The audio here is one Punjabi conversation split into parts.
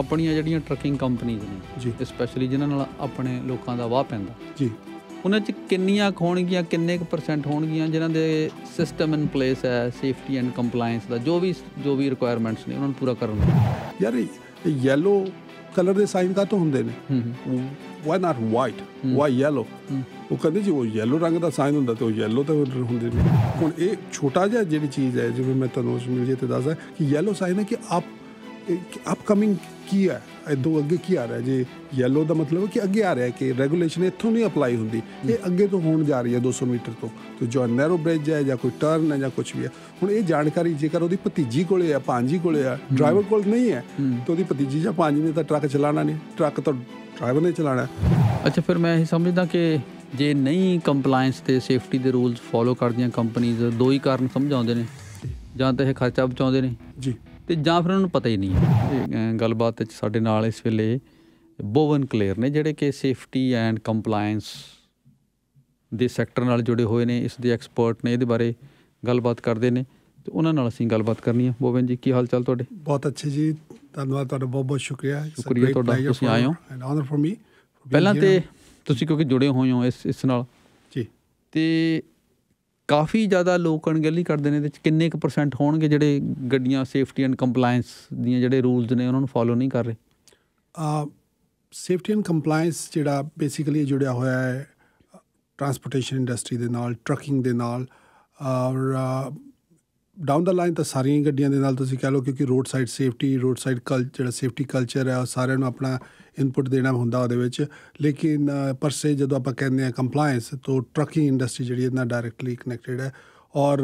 ਆਪਣੀਆਂ ਜਿਹੜੀਆਂ ਟਰਕਿੰਗ ਕੰਪਨੀਆਂ ਨੇ ਸਪੈਸ਼ਲੀ ਜਿਨ੍ਹਾਂ ਨਾਲ ਆਪਣੇ ਲੋਕਾਂ ਦਾ ਵਾਹ ਪੈਂਦਾ ਜੀ ਉਹਨਾਂ 'ਚ ਕਿੰਨੀਆਂ ਖੋਣਗੀਆਂ ਕਿੰਨੇ ਕੁ ਪਰਸੈਂਟ ਹੋਣਗੀਆਂ ਜਿਨ੍ਹਾਂ ਦੇ ਸਿਸਟਮ ਇਨ ਪਲੇਸ ਹੈ ਸੇਫਟੀ ਐਂਡ ਕੰਪਲਾਈਂਸ ਦਾ ਜੋ ਵੀ ਜੋ ਵੀ ਰਿਕੁਆਇਰਮੈਂਟਸ ਨੇ ਉਹਨਾਂ ਨੂੰ ਪੂਰਾ ਕਰਨ ਯਾਰ ਯੈਲੋ ਕਲਰ ਦੇ ਸਾਈਨ ਕਾ ਤੋਂ ਹੁੰਦੇ ਨੇ why not white why yellow ਉਹ ਕਹਿੰਦੇ ਜੀ ਉਹ ਯੈਲੋ ਰੰਗ ਦਾ ਸਾਈਨ ਹੁੰਦਾ ਤੇ ਉਹ ਯੈਲੋ ਤੇ ਹੁੰਦੇ ਨੇ ਹੁਣ ਇਹ ਛੋਟਾ ਜਿਹਾ ਜਿਹੜੀ ਚੀਜ਼ ਹੈ ਜਿਵੇਂ ਮੈਂ ਤੁਹਾਨੂੰ ਉਸ ਮਿਲ ਜੇ ਤੇ ਦੱਸਦਾ ਕਿ ਯੈਲੋ ਸਾਈਨ ਹੈ ਕਿ ਆਪ ਅਪਕਮਿੰਗ ਕੀ ਹੈ ਦੋ ਅੱਗੇ ਕੀ ਆ ਰਿਹਾ ਜੇ ਯੈਲੋ ਦਾ ਮਤਲਬ ਹੈ ਕਿ ਅੱਗੇ ਆ ਰਿਹਾ ਹੈ ਕਿ ਰੈਗੂਲੇਸ਼ਨ ਇੱਥੋਂ ਨਹੀਂ ਅਪਲਾਈ ਹੁੰਦੀ ਇਹ ਅੱਗੇ ਤੋਂ ਹੋਣ ਜਾ ਰਹੀ ਹੈ 200 ਮੀਟਰ ਤੋਂ ਤੇ ਜੋ ਨੈਰੋ ਬ੍ਰਿਜ ਹੈ ਜਾਂ ਕੋਈ ਟਰਨ ਹੈ ਜਾਂ ਕੁਝ ਵੀ ਹੈ ਹੁਣ ਇਹ ਜਾਣਕਾਰੀ ਜੇਕਰ ਉਹਦੀ ਭਤੀਜੀ ਕੋਲੇ ਆ ਪਾਂਜੀ ਕੋਲੇ ਆ ਡਰਾਈਵਰ ਕੋਲ ਨਹੀਂ ਹੈ ਤਾਂ ਉਹਦੀ ਭਤੀਜੀ ਜਾਂ ਪਾਂਜੀ ਨੇ ਤਾਂ ਟਰੱਕ ਚਲਾਣਾ ਨਹੀਂ ਟਰੱਕ ਤਾਂ ਡਰਾਈਵਰ ਨੇ ਚਲਾਣਾ ਅੱਛਾ ਫਿਰ ਮੈਂ ਇਹ ਸਮਝਦਾ ਕਿ ਜੇ ਨਹੀਂ ਕੰਪਲਾਈਂਸ ਤੇ ਸੇਫਟੀ ਦੇ ਰੂਲਸ ਫੋਲੋ ਕਰਦੀਆਂ ਕੰਪਨੀਆਂ ਦੋ ਹੀ ਕਾਰਨ ਸਮਝਾਉਂਦੇ ਨੇ ਜਾਂ ਤਾਂ ਇਹ ਖਰਚਾ ਬਚਾਉਂਦੇ ਨੇ ਜੀ ਤੇ ਜਾਂ ਫਿਰ ਉਹਨਾਂ ਨੂੰ ਪਤਾ ਹੀ ਨਹੀਂ ਹੈ ਗੱਲਬਾਤ ਵਿੱਚ ਸਾਡੇ ਨਾਲ ਇਸ ਵੇਲੇ ਬੋਵਨ ਕਲੇਅਰ ਨੇ ਜਿਹੜੇ ਕਿ ਸੇਫਟੀ ਐਂਡ ਕੰਪਲਾਈਂਸ ਦੇ ਸੈਕਟਰ ਨਾਲ ਜੁੜੇ ਹੋਏ ਨੇ ਇਸ ਦੇ ਐਕਸਪਰਟ ਨੇ ਇਹਦੇ ਬਾਰੇ ਗੱਲਬਾਤ ਕਰਦੇ ਨੇ ਤੇ ਉਹਨਾਂ ਨਾਲ ਅਸੀਂ ਗੱਲਬਾਤ ਕਰਨੀ ਹੈ ਬੋਵਨ ਜੀ ਕੀ ਹਾਲ ਚਾਲ ਤੁਹਾਡੇ ਬਹੁਤ ਅੱਛੇ ਜੀ ਧੰਨਵਾਦ ਤੁਹਾਡਾ ਬਹੁਤ ਬਹੁਤ ਸ਼ੁਕਰੀਆ ਸ਼ੁਕਰੀਆ ਤੁਹਾਡਾ ਤੁਸੀਂ ਆਏ ਹੋ ਐਂਡ ਆਨਰ ਫॉर ਮੀ ਪਹਿਲਾਂ ਤੇ ਤੁਸੀਂ ਕਿਉਂਕਿ ਜੁੜੇ ਹੋਏ ਹੋ ਇਸ ਇਸ ਨਾਲ ਜੀ ਤੇ ਕਾਫੀ ਜ਼ਿਆਦਾ ਲੋਕ ਅਣਗਹਿਲੀ ਕਰਦੇ ਨੇ ਤੇ ਵਿੱਚ ਕਿੰਨੇ ਕੁ ਪਰਸੈਂਟ ਹੋਣਗੇ ਜਿਹੜੇ ਗੱਡੀਆਂ ਸੇਫਟੀ ਐਂਡ ਕੰਪਲਾਈਂਸ ਦੀਆਂ ਜਿਹੜੇ ਰੂਲਸ ਨੇ ਉਹਨਾਂ ਨੂੰ ਫਾਲੋ ਨਹੀਂ ਕਰ ਰਹੇ ਆ ਸੇਫਟੀ ਐਂਡ ਕੰਪਲਾਈਂਸ ਜਿਹੜਾ ਬੇਸਿਕਲੀ ਜੁੜਿਆ ਹੋਇਆ ਹੈ ਟਰਾਂਸਪੋਰਟੇਸ਼ਨ ਇੰਡਸਟਰੀ ਦੇ ਨਾਲ ਟਰੱਕਿੰਗ ਦੇ ਨਾਲ ਔਰ ਡਾਊਨ ਦਾ ਲਾਈਨ ਤਾਂ ਸਾਰੀਆਂ ਗੱਡੀਆਂ ਦੇ ਨਾਲ ਤੁਸੀਂ ਕਹ ਲਓ ਕਿਉਂਕਿ roadside safety roadside culture ਜਿਹੜਾ ਸੇਫਟੀ ਕਲਚਰ ਹੈ ਸਾਰਿਆਂ ਨੂੰ ਆਪਣਾ ਇਨਪੁਟ ਦੇਣਾ ਹੁੰਦਾ ਉਹਦੇ ਵਿੱਚ ਲੇਕਿਨ ਪਰਸੇ ਜਦੋਂ ਆਪਾਂ ਕਹਿੰਦੇ ਆ ਕੰਪਲਾਈਂਸ ਤੋਂ ਟਰੱਕਿੰਗ ਇੰਡਸਟਰੀ ਜਿਹੜੀ ਇਹਨਾਂ ਡਾਇਰੈਕਟਲੀ ਕਨੈਕਟਡ ਹੈ ਔਰ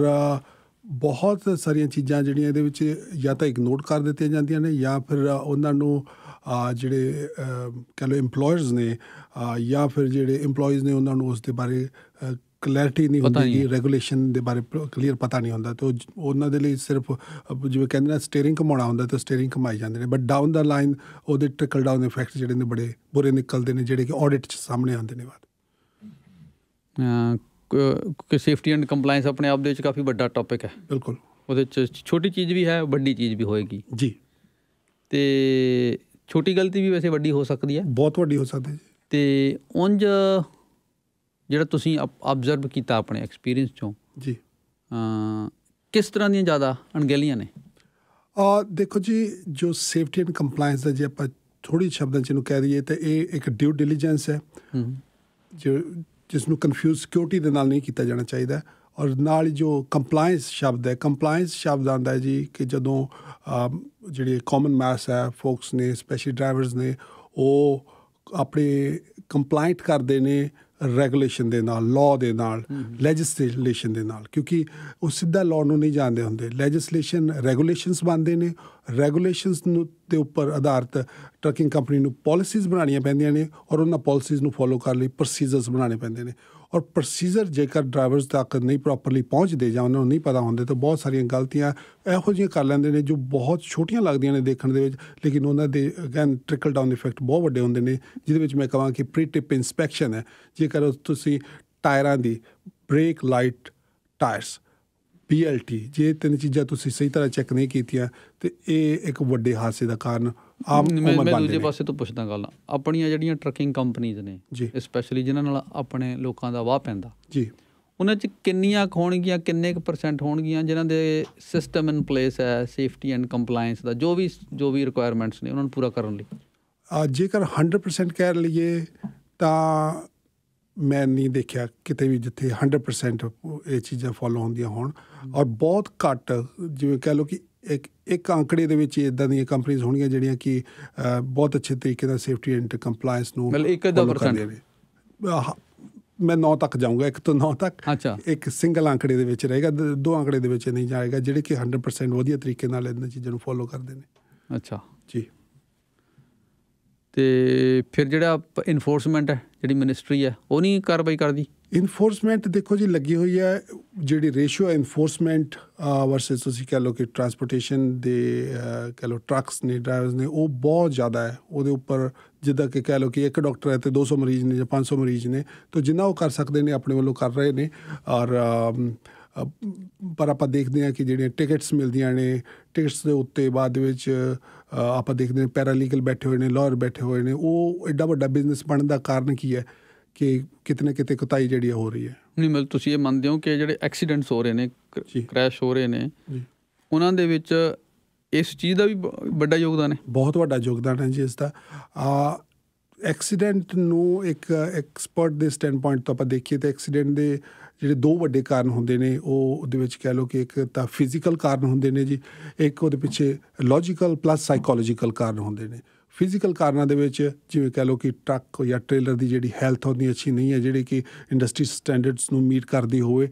ਬਹੁਤ ਸਾਰੀਆਂ ਚੀਜ਼ਾਂ ਜਿਹੜੀਆਂ ਇਹਦੇ ਵਿੱਚ ਜਾਂ ਤਾਂ ਇਗਨੋਰ ਕਰ ਦਿੱਤੀਆਂ ਜਾਂਦੀਆਂ ਨੇ ਜਾਂ ਫਿਰ ਉਹਨਾਂ ਨੂੰ ਜਿਹੜੇ ਕਹ ਲਓ EMPLOYERS ਨੇ ਜਾਂ ਫਿਰ ਜਿਹੜੇ EMPLOYEES ਨੇ ਉਹਨਾਂ ਨੂੰ ਉਸ ਦੇ ਬਾਰੇ ਕਲੈਰਿਟੀ ਨਹੀਂ ਹੁੰਦੀ ਰੈਗੂਲੇਸ਼ਨ ਦੇ ਬਾਰੇ ਕਲੀਅਰ ਪਤਾ ਨਹੀਂ ਹੁੰਦਾ ਤੇ ਉਹਨਾਂ ਦੇ ਲਈ ਸਿਰਫ ਜਿਵੇਂ ਕਹਿੰਦੇ ਨੇ ਸਟੀering ਘਮਾਉਣਾ ਹੁੰਦਾ ਤੇ ਸਟੀering ਘਮਾਈ ਜਾਂਦੇ ਨੇ ਬਟ ਡਾਊਨ ਦਾ ਲਾਈਨ ਉਹਦੇ ਟ੍ਰਿਕਲ ਡਾਊਨ ਇਫੈਕਟ ਜਿਹੜੇ ਨੇ ਬੜੇ ਬੁਰੇ ਨਿਕਲਦੇ ਨੇ ਜਿਹੜੇ ਕਿ ਆਡਿਟ 'ਚ ਸਾਹਮਣੇ ਆਉਂਦੇ ਨੇ ਬਾਅਦ ਕਿ ਸੇਫਟੀ ਐਂਡ ਕੰਪਲਾਈਂਸ ਆਪਣੇ ਆਪ ਦੇ ਵਿੱਚ ਕਾਫੀ ਵੱਡਾ ਟੌਪਿਕ ਹੈ ਬਿਲਕੁਲ ਉਹਦੇ ਵਿੱਚ ਛੋਟੀ ਚੀਜ਼ ਵੀ ਹੈ ਵੱਡੀ ਚੀਜ਼ ਵੀ ਹੋਏਗੀ ਜੀ ਤੇ ਛੋਟੀ ਗਲਤੀ ਵੀ ਵੈਸੇ ਵੱਡੀ ਹੋ ਸਕਦੀ ਹੈ ਬਹੁਤ ਵੱਡੀ ਹੋ ਸਕਦੀ ਹੈ ਤੇ ਉਂਝ ਜਿਹੜਾ ਤੁਸੀਂ ਆਬਜ਼ਰਵ ਕੀਤਾ ਆਪਣੇ ਐਕਸਪੀਰੀਅੰਸ ਚੋਂ ਜੀ ਕਿਸ ਤਰ੍ਹਾਂ ਦੀਆਂ ਜ਼ਿਆਦਾ ਅਣਗਹਿਲੀਆਂ ਨੇ ਆ ਦੇਖੋ ਜੀ ਜੋ ਸੇਫਟੀ ਐਂਡ ਕੰਪਲਾਈਂਸ ਦਾ ਜੇ ਆਪਾਂ ਥੋੜੀ ਸ਼ਬਦਾਂ ਚ ਇਹਨੂੰ ਕਹਿ ਦਈਏ ਤਾਂ ਇਹ ਇੱਕ ਡਿਊ ਡਿਲੀਜੈਂਸ ਹੈ ਜੋ ਜਿਸ ਨੂੰ ਕਨਫਿਊਜ਼ ਸਿਕਿਉਰਿਟੀ ਦੇ ਨਾਲ ਨਹੀਂ ਕੀਤਾ ਜਾਣਾ ਚਾਹੀਦਾ ਔਰ ਨਾਲ ਜੋ ਕੰਪਲਾਈਂਸ ਸ਼ਬਦ ਹੈ ਕੰਪਲਾਈਂਸ ਸ਼ਬਦ ਆਂਦਾ ਜੀ ਕਿ ਜਦੋਂ ਜਿਹੜੇ ਕਾਮਨ ਮੈਸ ਹੈ ਫੋਕਸ ਨੇ ਸਪੈਸ਼ਲ ਡਰਾਈਵਰਸ ਨੇ ਉਹ ਆਪਣੇ ਕੰਪਲਾਈਂਟ ਕਰਦੇ ਨੇ ਰੈਗੂਲੇਸ਼ਨ ਦੇ ਨਾਲ ਲਾਅ ਦੇ ਨਾਲ ਲੈਜਿਸਲੇਸ਼ਨ ਦੇ ਨਾਲ ਕਿਉਂਕਿ ਉਹ ਸਿੱਧਾ ਲਾਅ ਨੂੰ ਨਹੀਂ ਜਾਣਦੇ ਹੁੰਦੇ ਲੈਜਿਸਲੇਸ਼ਨ ਰੈਗੂਲੇਸ਼ਨਸ ਬਣਦੇ ਨੇ ਰੈਗੂਲੇਸ਼ਨਸ ਨੂੰ ਤੇ ਉੱਪਰ ਆਧਾਰਿਤ ਟਰਕਿੰਗ ਕੰਪਨੀ ਨੂੰ ਪਾਲਿਸੀਜ਼ ਬਣਾਉਣੀਆਂ ਪੈਂਦੀਆਂ ਨੇ ਔਰ ਉਹਨਾਂ ਪਾਲਿਸੀਜ਼ ਨੂੰ ਫੋਲੋ ਕਰਨ ਲਈ ਪ੍ਰੋਸੀਜਰਸ ਬਣਾਉਣੇ ਪੈਂਦੇ ਨੇ ਔਰ ਪ੍ਰੋਸੀਜਰ ਜੇਕਰ ਡਰਾਈਵਰਸ ਤੱਕ ਨਹੀਂ ਪ੍ਰੋਪਰਲੀ ਪਹੁੰਚਦੇ ਜਾਂ ਉਹਨਾਂ ਨੂੰ ਨਹੀਂ ਪਤਾ ਹੁੰਦੇ ਤਾਂ ਬਹੁਤ ਸਾਰੀਆਂ ਗਲਤੀਆਂ ਇਹੋ ਜਿਹੀਆਂ ਕਰ ਲੈਂਦੇ ਨੇ ਜੋ ਬਹੁਤ ਛੋਟੀਆਂ ਲੱਗਦੀਆਂ ਨੇ ਦੇਖਣ ਦੇ ਵਿੱਚ ਲੇਕਿਨ ਉਹਨਾਂ ਦੇ ਅਗੇਨ ਟ੍ਰਿਕਲ ਡਾਊਨ ਇਫੈਕਟ ਬਹੁਤ ਵੱਡੇ ਹੁੰਦੇ ਨੇ ਜਿਹਦੇ ਵਿੱਚ ਮੈਂ ਕਹਾਂ ਕਿ ਪ੍ਰੀ ਟਿਪ ਇਨਸਪੈਕਸ਼ਨ ਹੈ ਜੇਕਰ ਤੁਸੀਂ ਟਾਇਰਾਂ ਦੀ ਬ੍ਰੇਕ ਲਾਈਟ ਟਾਇਰਸ ਪੀਐਲਟੀ ਜੇ ਤਿੰਨ ਚੀਜ਼ਾਂ ਤੁਸੀਂ ਸਹੀ ਤਰ੍ਹਾਂ ਚੈੱਕ ਨਹੀਂ ਕੀਤੀਆਂ ਤੇ ਇਹ ਇੱਕ ਵੱਡੇ ਹਾਦਸੇ ਦਾ ਕਾਰਨ ਆਮ ਮੈਂ ਮੈਂ ਦੂਜੇ ਪਾਸੇ ਤੋਂ ਪੁੱਛਦਾ ਗੱਲ ਆਪਣੀਆਂ ਜਿਹੜੀਆਂ ਟਰਕਿੰਗ ਕੰਪਨੀਆਂ ਨੇ ਸਪੈਸ਼ਲੀ ਜਿਨ੍ਹਾਂ ਨਾਲ ਆਪਣੇ ਲੋਕਾਂ ਦਾ ਵਾਹ ਪੈਂਦਾ ਜੀ ਉਹਨਾਂ 'ਚ ਕਿੰਨੀਆਂ ਖੋਣਗੀਆਂ ਕਿੰਨੇ ਕੁ ਪਰਸੈਂਟ ਹੋਣਗੀਆਂ ਜਿਨ੍ਹਾਂ ਦੇ ਸਿਸਟਮ ਇਨ ਪਲੇਸ ਹੈ ਸੇਫਟੀ ਐਂਡ ਕੰਪਲਾਈਂਸ ਦਾ ਜੋ ਵੀ ਜੋ ਵੀ ਰਿਕੁਆਇਰਮੈਂਟਸ ਨੇ ਉਹਨਾਂ ਨੂੰ ਪੂਰਾ ਕਰਨ ਲਈ ਆ ਜੇਕਰ 100% ਕਹਿ ਲਈਏ ਤਾਂ ਮੈਂ ਨਹੀਂ ਦੇਖਿਆ ਕਿਤੇ ਵੀ ਜਿੱਥੇ 100% ਇਹ ਚੀਜ਼ਾਂ ਫੋਲੋ ਹੁੰਦੀਆਂ ਹੋਣ ਔਰ ਬਹੁਤ ਘੱਟ ਜਿਵੇਂ ਕਹਿ ਲਓ ਕਿ ਇੱਕ ਇੱਕ ਅੰਕੜੇ ਦੇ ਵਿੱਚ ਇਦਾਂ ਦੀਆਂ ਕੰਪਨੀਆਂ ਹੋਣੀਆਂ ਜਿਹੜੀਆਂ ਕਿ ਬਹੁਤ ਅੱਛੇ ਤਰੀਕੇ ਨਾਲ ਸੇਫਟੀ ਐਂਡ ਕੰਪਲਾਈਂਸ ਨੂੰ ਮਤਲਬ ਪਰਸੈਂਟ ਮੈਂ 9 ਤੱਕ ਜਾਊਂਗਾ 1 ਤੋਂ 9 ਤੱਕ ਇੱਕ ਸਿੰਗਲ ਅੰਕੜੇ ਦੇ ਵਿੱਚ ਰਹੇਗਾ ਦੋ ਅੰਕੜੇ ਦੇ ਵਿੱਚ ਨਹੀਂ ਜਾਏਗਾ ਜਿਹੜੇ ਕਿ 100% ਵਧੀਆ ਤਰੀਕੇ ਨਾਲ ਇਹਨਾਂ ਚੀਜ਼ਾਂ ਨੂੰ ਫੋਲੋ ਕਰਦੇ ਨੇ ਅੱਛਾ ਜੀ ਤੇ ਫਿਰ ਜਿਹੜਾ ਇਨਫੋਰਸਮੈਂਟ ਹੈ ਜਿਹੜੀ ਮਿਨਿਸਟਰੀ ਹੈ ਉਹ ਨਹੀਂ ਕਾਰਵਾਈ ਕਰਦੀ ਇਨਫੋਰਸਮੈਂਟ ਦੇਖੋ ਜੀ ਲੱਗੀ ਹੋਈ ਹੈ ਜਿਹੜੀ ਰੇਸ਼ੋ ਇਨਫੋਰਸਮੈਂਟ ਵਰਸਸ ਤੁਸੀਂ ਕਹ ਲੋ ਕਿ ਟਰਾਂਸਪੋਰਟੇਸ਼ਨ ਦੇ ਕਹ ਲੋ ਟਰੱਕਸ ਨੇ ਡਰਾਈਵਰਸ ਨੇ ਉਹ ਬਹੁਤ ਜ਼ਿਆਦਾ ਹੈ ਉਹਦੇ ਉੱਪਰ ਜਿੱਦਾਂ ਕਿ ਕਹ ਲੋ ਕਿ ਇੱਕ ਡਾਕਟਰ ਹੈ ਤੇ 200 ਮਰੀਜ਼ ਨੇ ਜਾਂ 500 ਮਰੀਜ਼ ਨੇ ਤਾਂ ਜਿੰਨਾ ਉਹ ਕਰ ਸਕਦੇ ਨੇ ਆਪਣੇ ਵੱਲੋਂ ਕਰ ਰਹੇ ਨੇ ਔਰ ਪਰ ਆਪਾਂ ਦੇਖਦੇ ਹਾਂ ਕਿ ਜਿਹੜੀਆਂ ਟਿਕਟਸ ਮਿਲਦੀਆਂ ਨੇ ਟਿਕਟਸ ਦੇ ਉੱਤੇ ਬਾਅਦ ਵਿੱਚ ਆਪਾਂ ਦੇਖਦੇ ਨੇ ਪੈਰਾਲੀਗਲ ਬੈਠੇ ਹੋਏ ਨੇ ਲਾਇਰ ਬੈਠੇ ਹੋਏ ਨੇ ਉਹ ਐਡਾ ਵੱਡਾ ਬਿਜ਼ਨਸ ਬਣਨ ਦਾ ਕਾਰਨ ਕੀ ਹੈ ਕਿ ਕਿਤਨੇ ਕਿਤੇ ਕੁਤਾਈ ਜਿਹੜੀ ਹੋ ਰਹੀ ਹੈ ਨਹੀਂ ਮਤਲਬ ਤੁਸੀਂ ਇਹ ਮੰਨਦੇ ਹੋ ਕਿ ਜਿਹੜੇ ਐਕਸੀਡੈਂਟਸ ਹੋ ਰਹੇ ਨੇ ਕ੍ਰੈਸ਼ ਹੋ ਰਹੇ ਨੇ ਉਹਨਾਂ ਦੇ ਵਿੱਚ ਇਸ ਚੀਜ਼ ਦਾ ਵੀ ਵੱਡਾ ਯੋਗਦਾਨ ਹੈ ਬਹੁਤ ਵੱਡਾ ਯੋਗਦਾਨ ਹੈ ਜੀ ਇਸ ਦਾ ਆ ਐਕਸੀਡੈਂਟ ਨੂੰ ਇੱਕ ਐਕਸਪਰਟ ਦੇ ਸਟੈਂਡ ਪੁਆਇੰਟ ਤੋਂ ਆਪਾਂ ਦੇਖੀਏ ਤਾਂ ਐਕਸੀਡੈਂਟ ਦੇ ਜਿਹੜੇ ਦੋ ਵੱਡੇ ਕਾਰਨ ਹੁੰਦੇ ਨੇ ਉਹ ਉਹਦੇ ਵਿੱਚ ਕਹਿ ਲਓ ਕਿ ਇੱਕ ਤਾਂ ਫਿਜ਼ੀਕਲ ਕਾਰਨ ਹੁੰਦੇ ਨੇ ਜੀ ਇੱਕ ਉਹਦੇ ਪਿੱਛੇ ਲੌਜੀਕਲ ਪਲੱਸ ਸਾਈਕੋਲੋਜੀਕਲ ਕਾਰਨ ਹੁੰਦੇ ਨੇ ਫਿਜ਼ੀਕਲ ਕਾਰਨਾਂ ਦੇ ਵਿੱਚ ਜਿਵੇਂ ਕਹ ਲਓ ਕਿ ਟਰੱਕ ਜਾਂ ਟ੍ਰੇਲਰ ਦੀ ਜਿਹੜੀ ਹੈਲਥ ਉਹਦੀ ਅੱਛੀ ਨਹੀਂ ਹੈ ਜਿਹੜੀ ਕਿ ਇੰਡਸਟਰੀ ਸਟੈਂਡਰਡਸ ਨੂੰ ਮੀਟ ਕਰਦੀ ਹੋਵੇ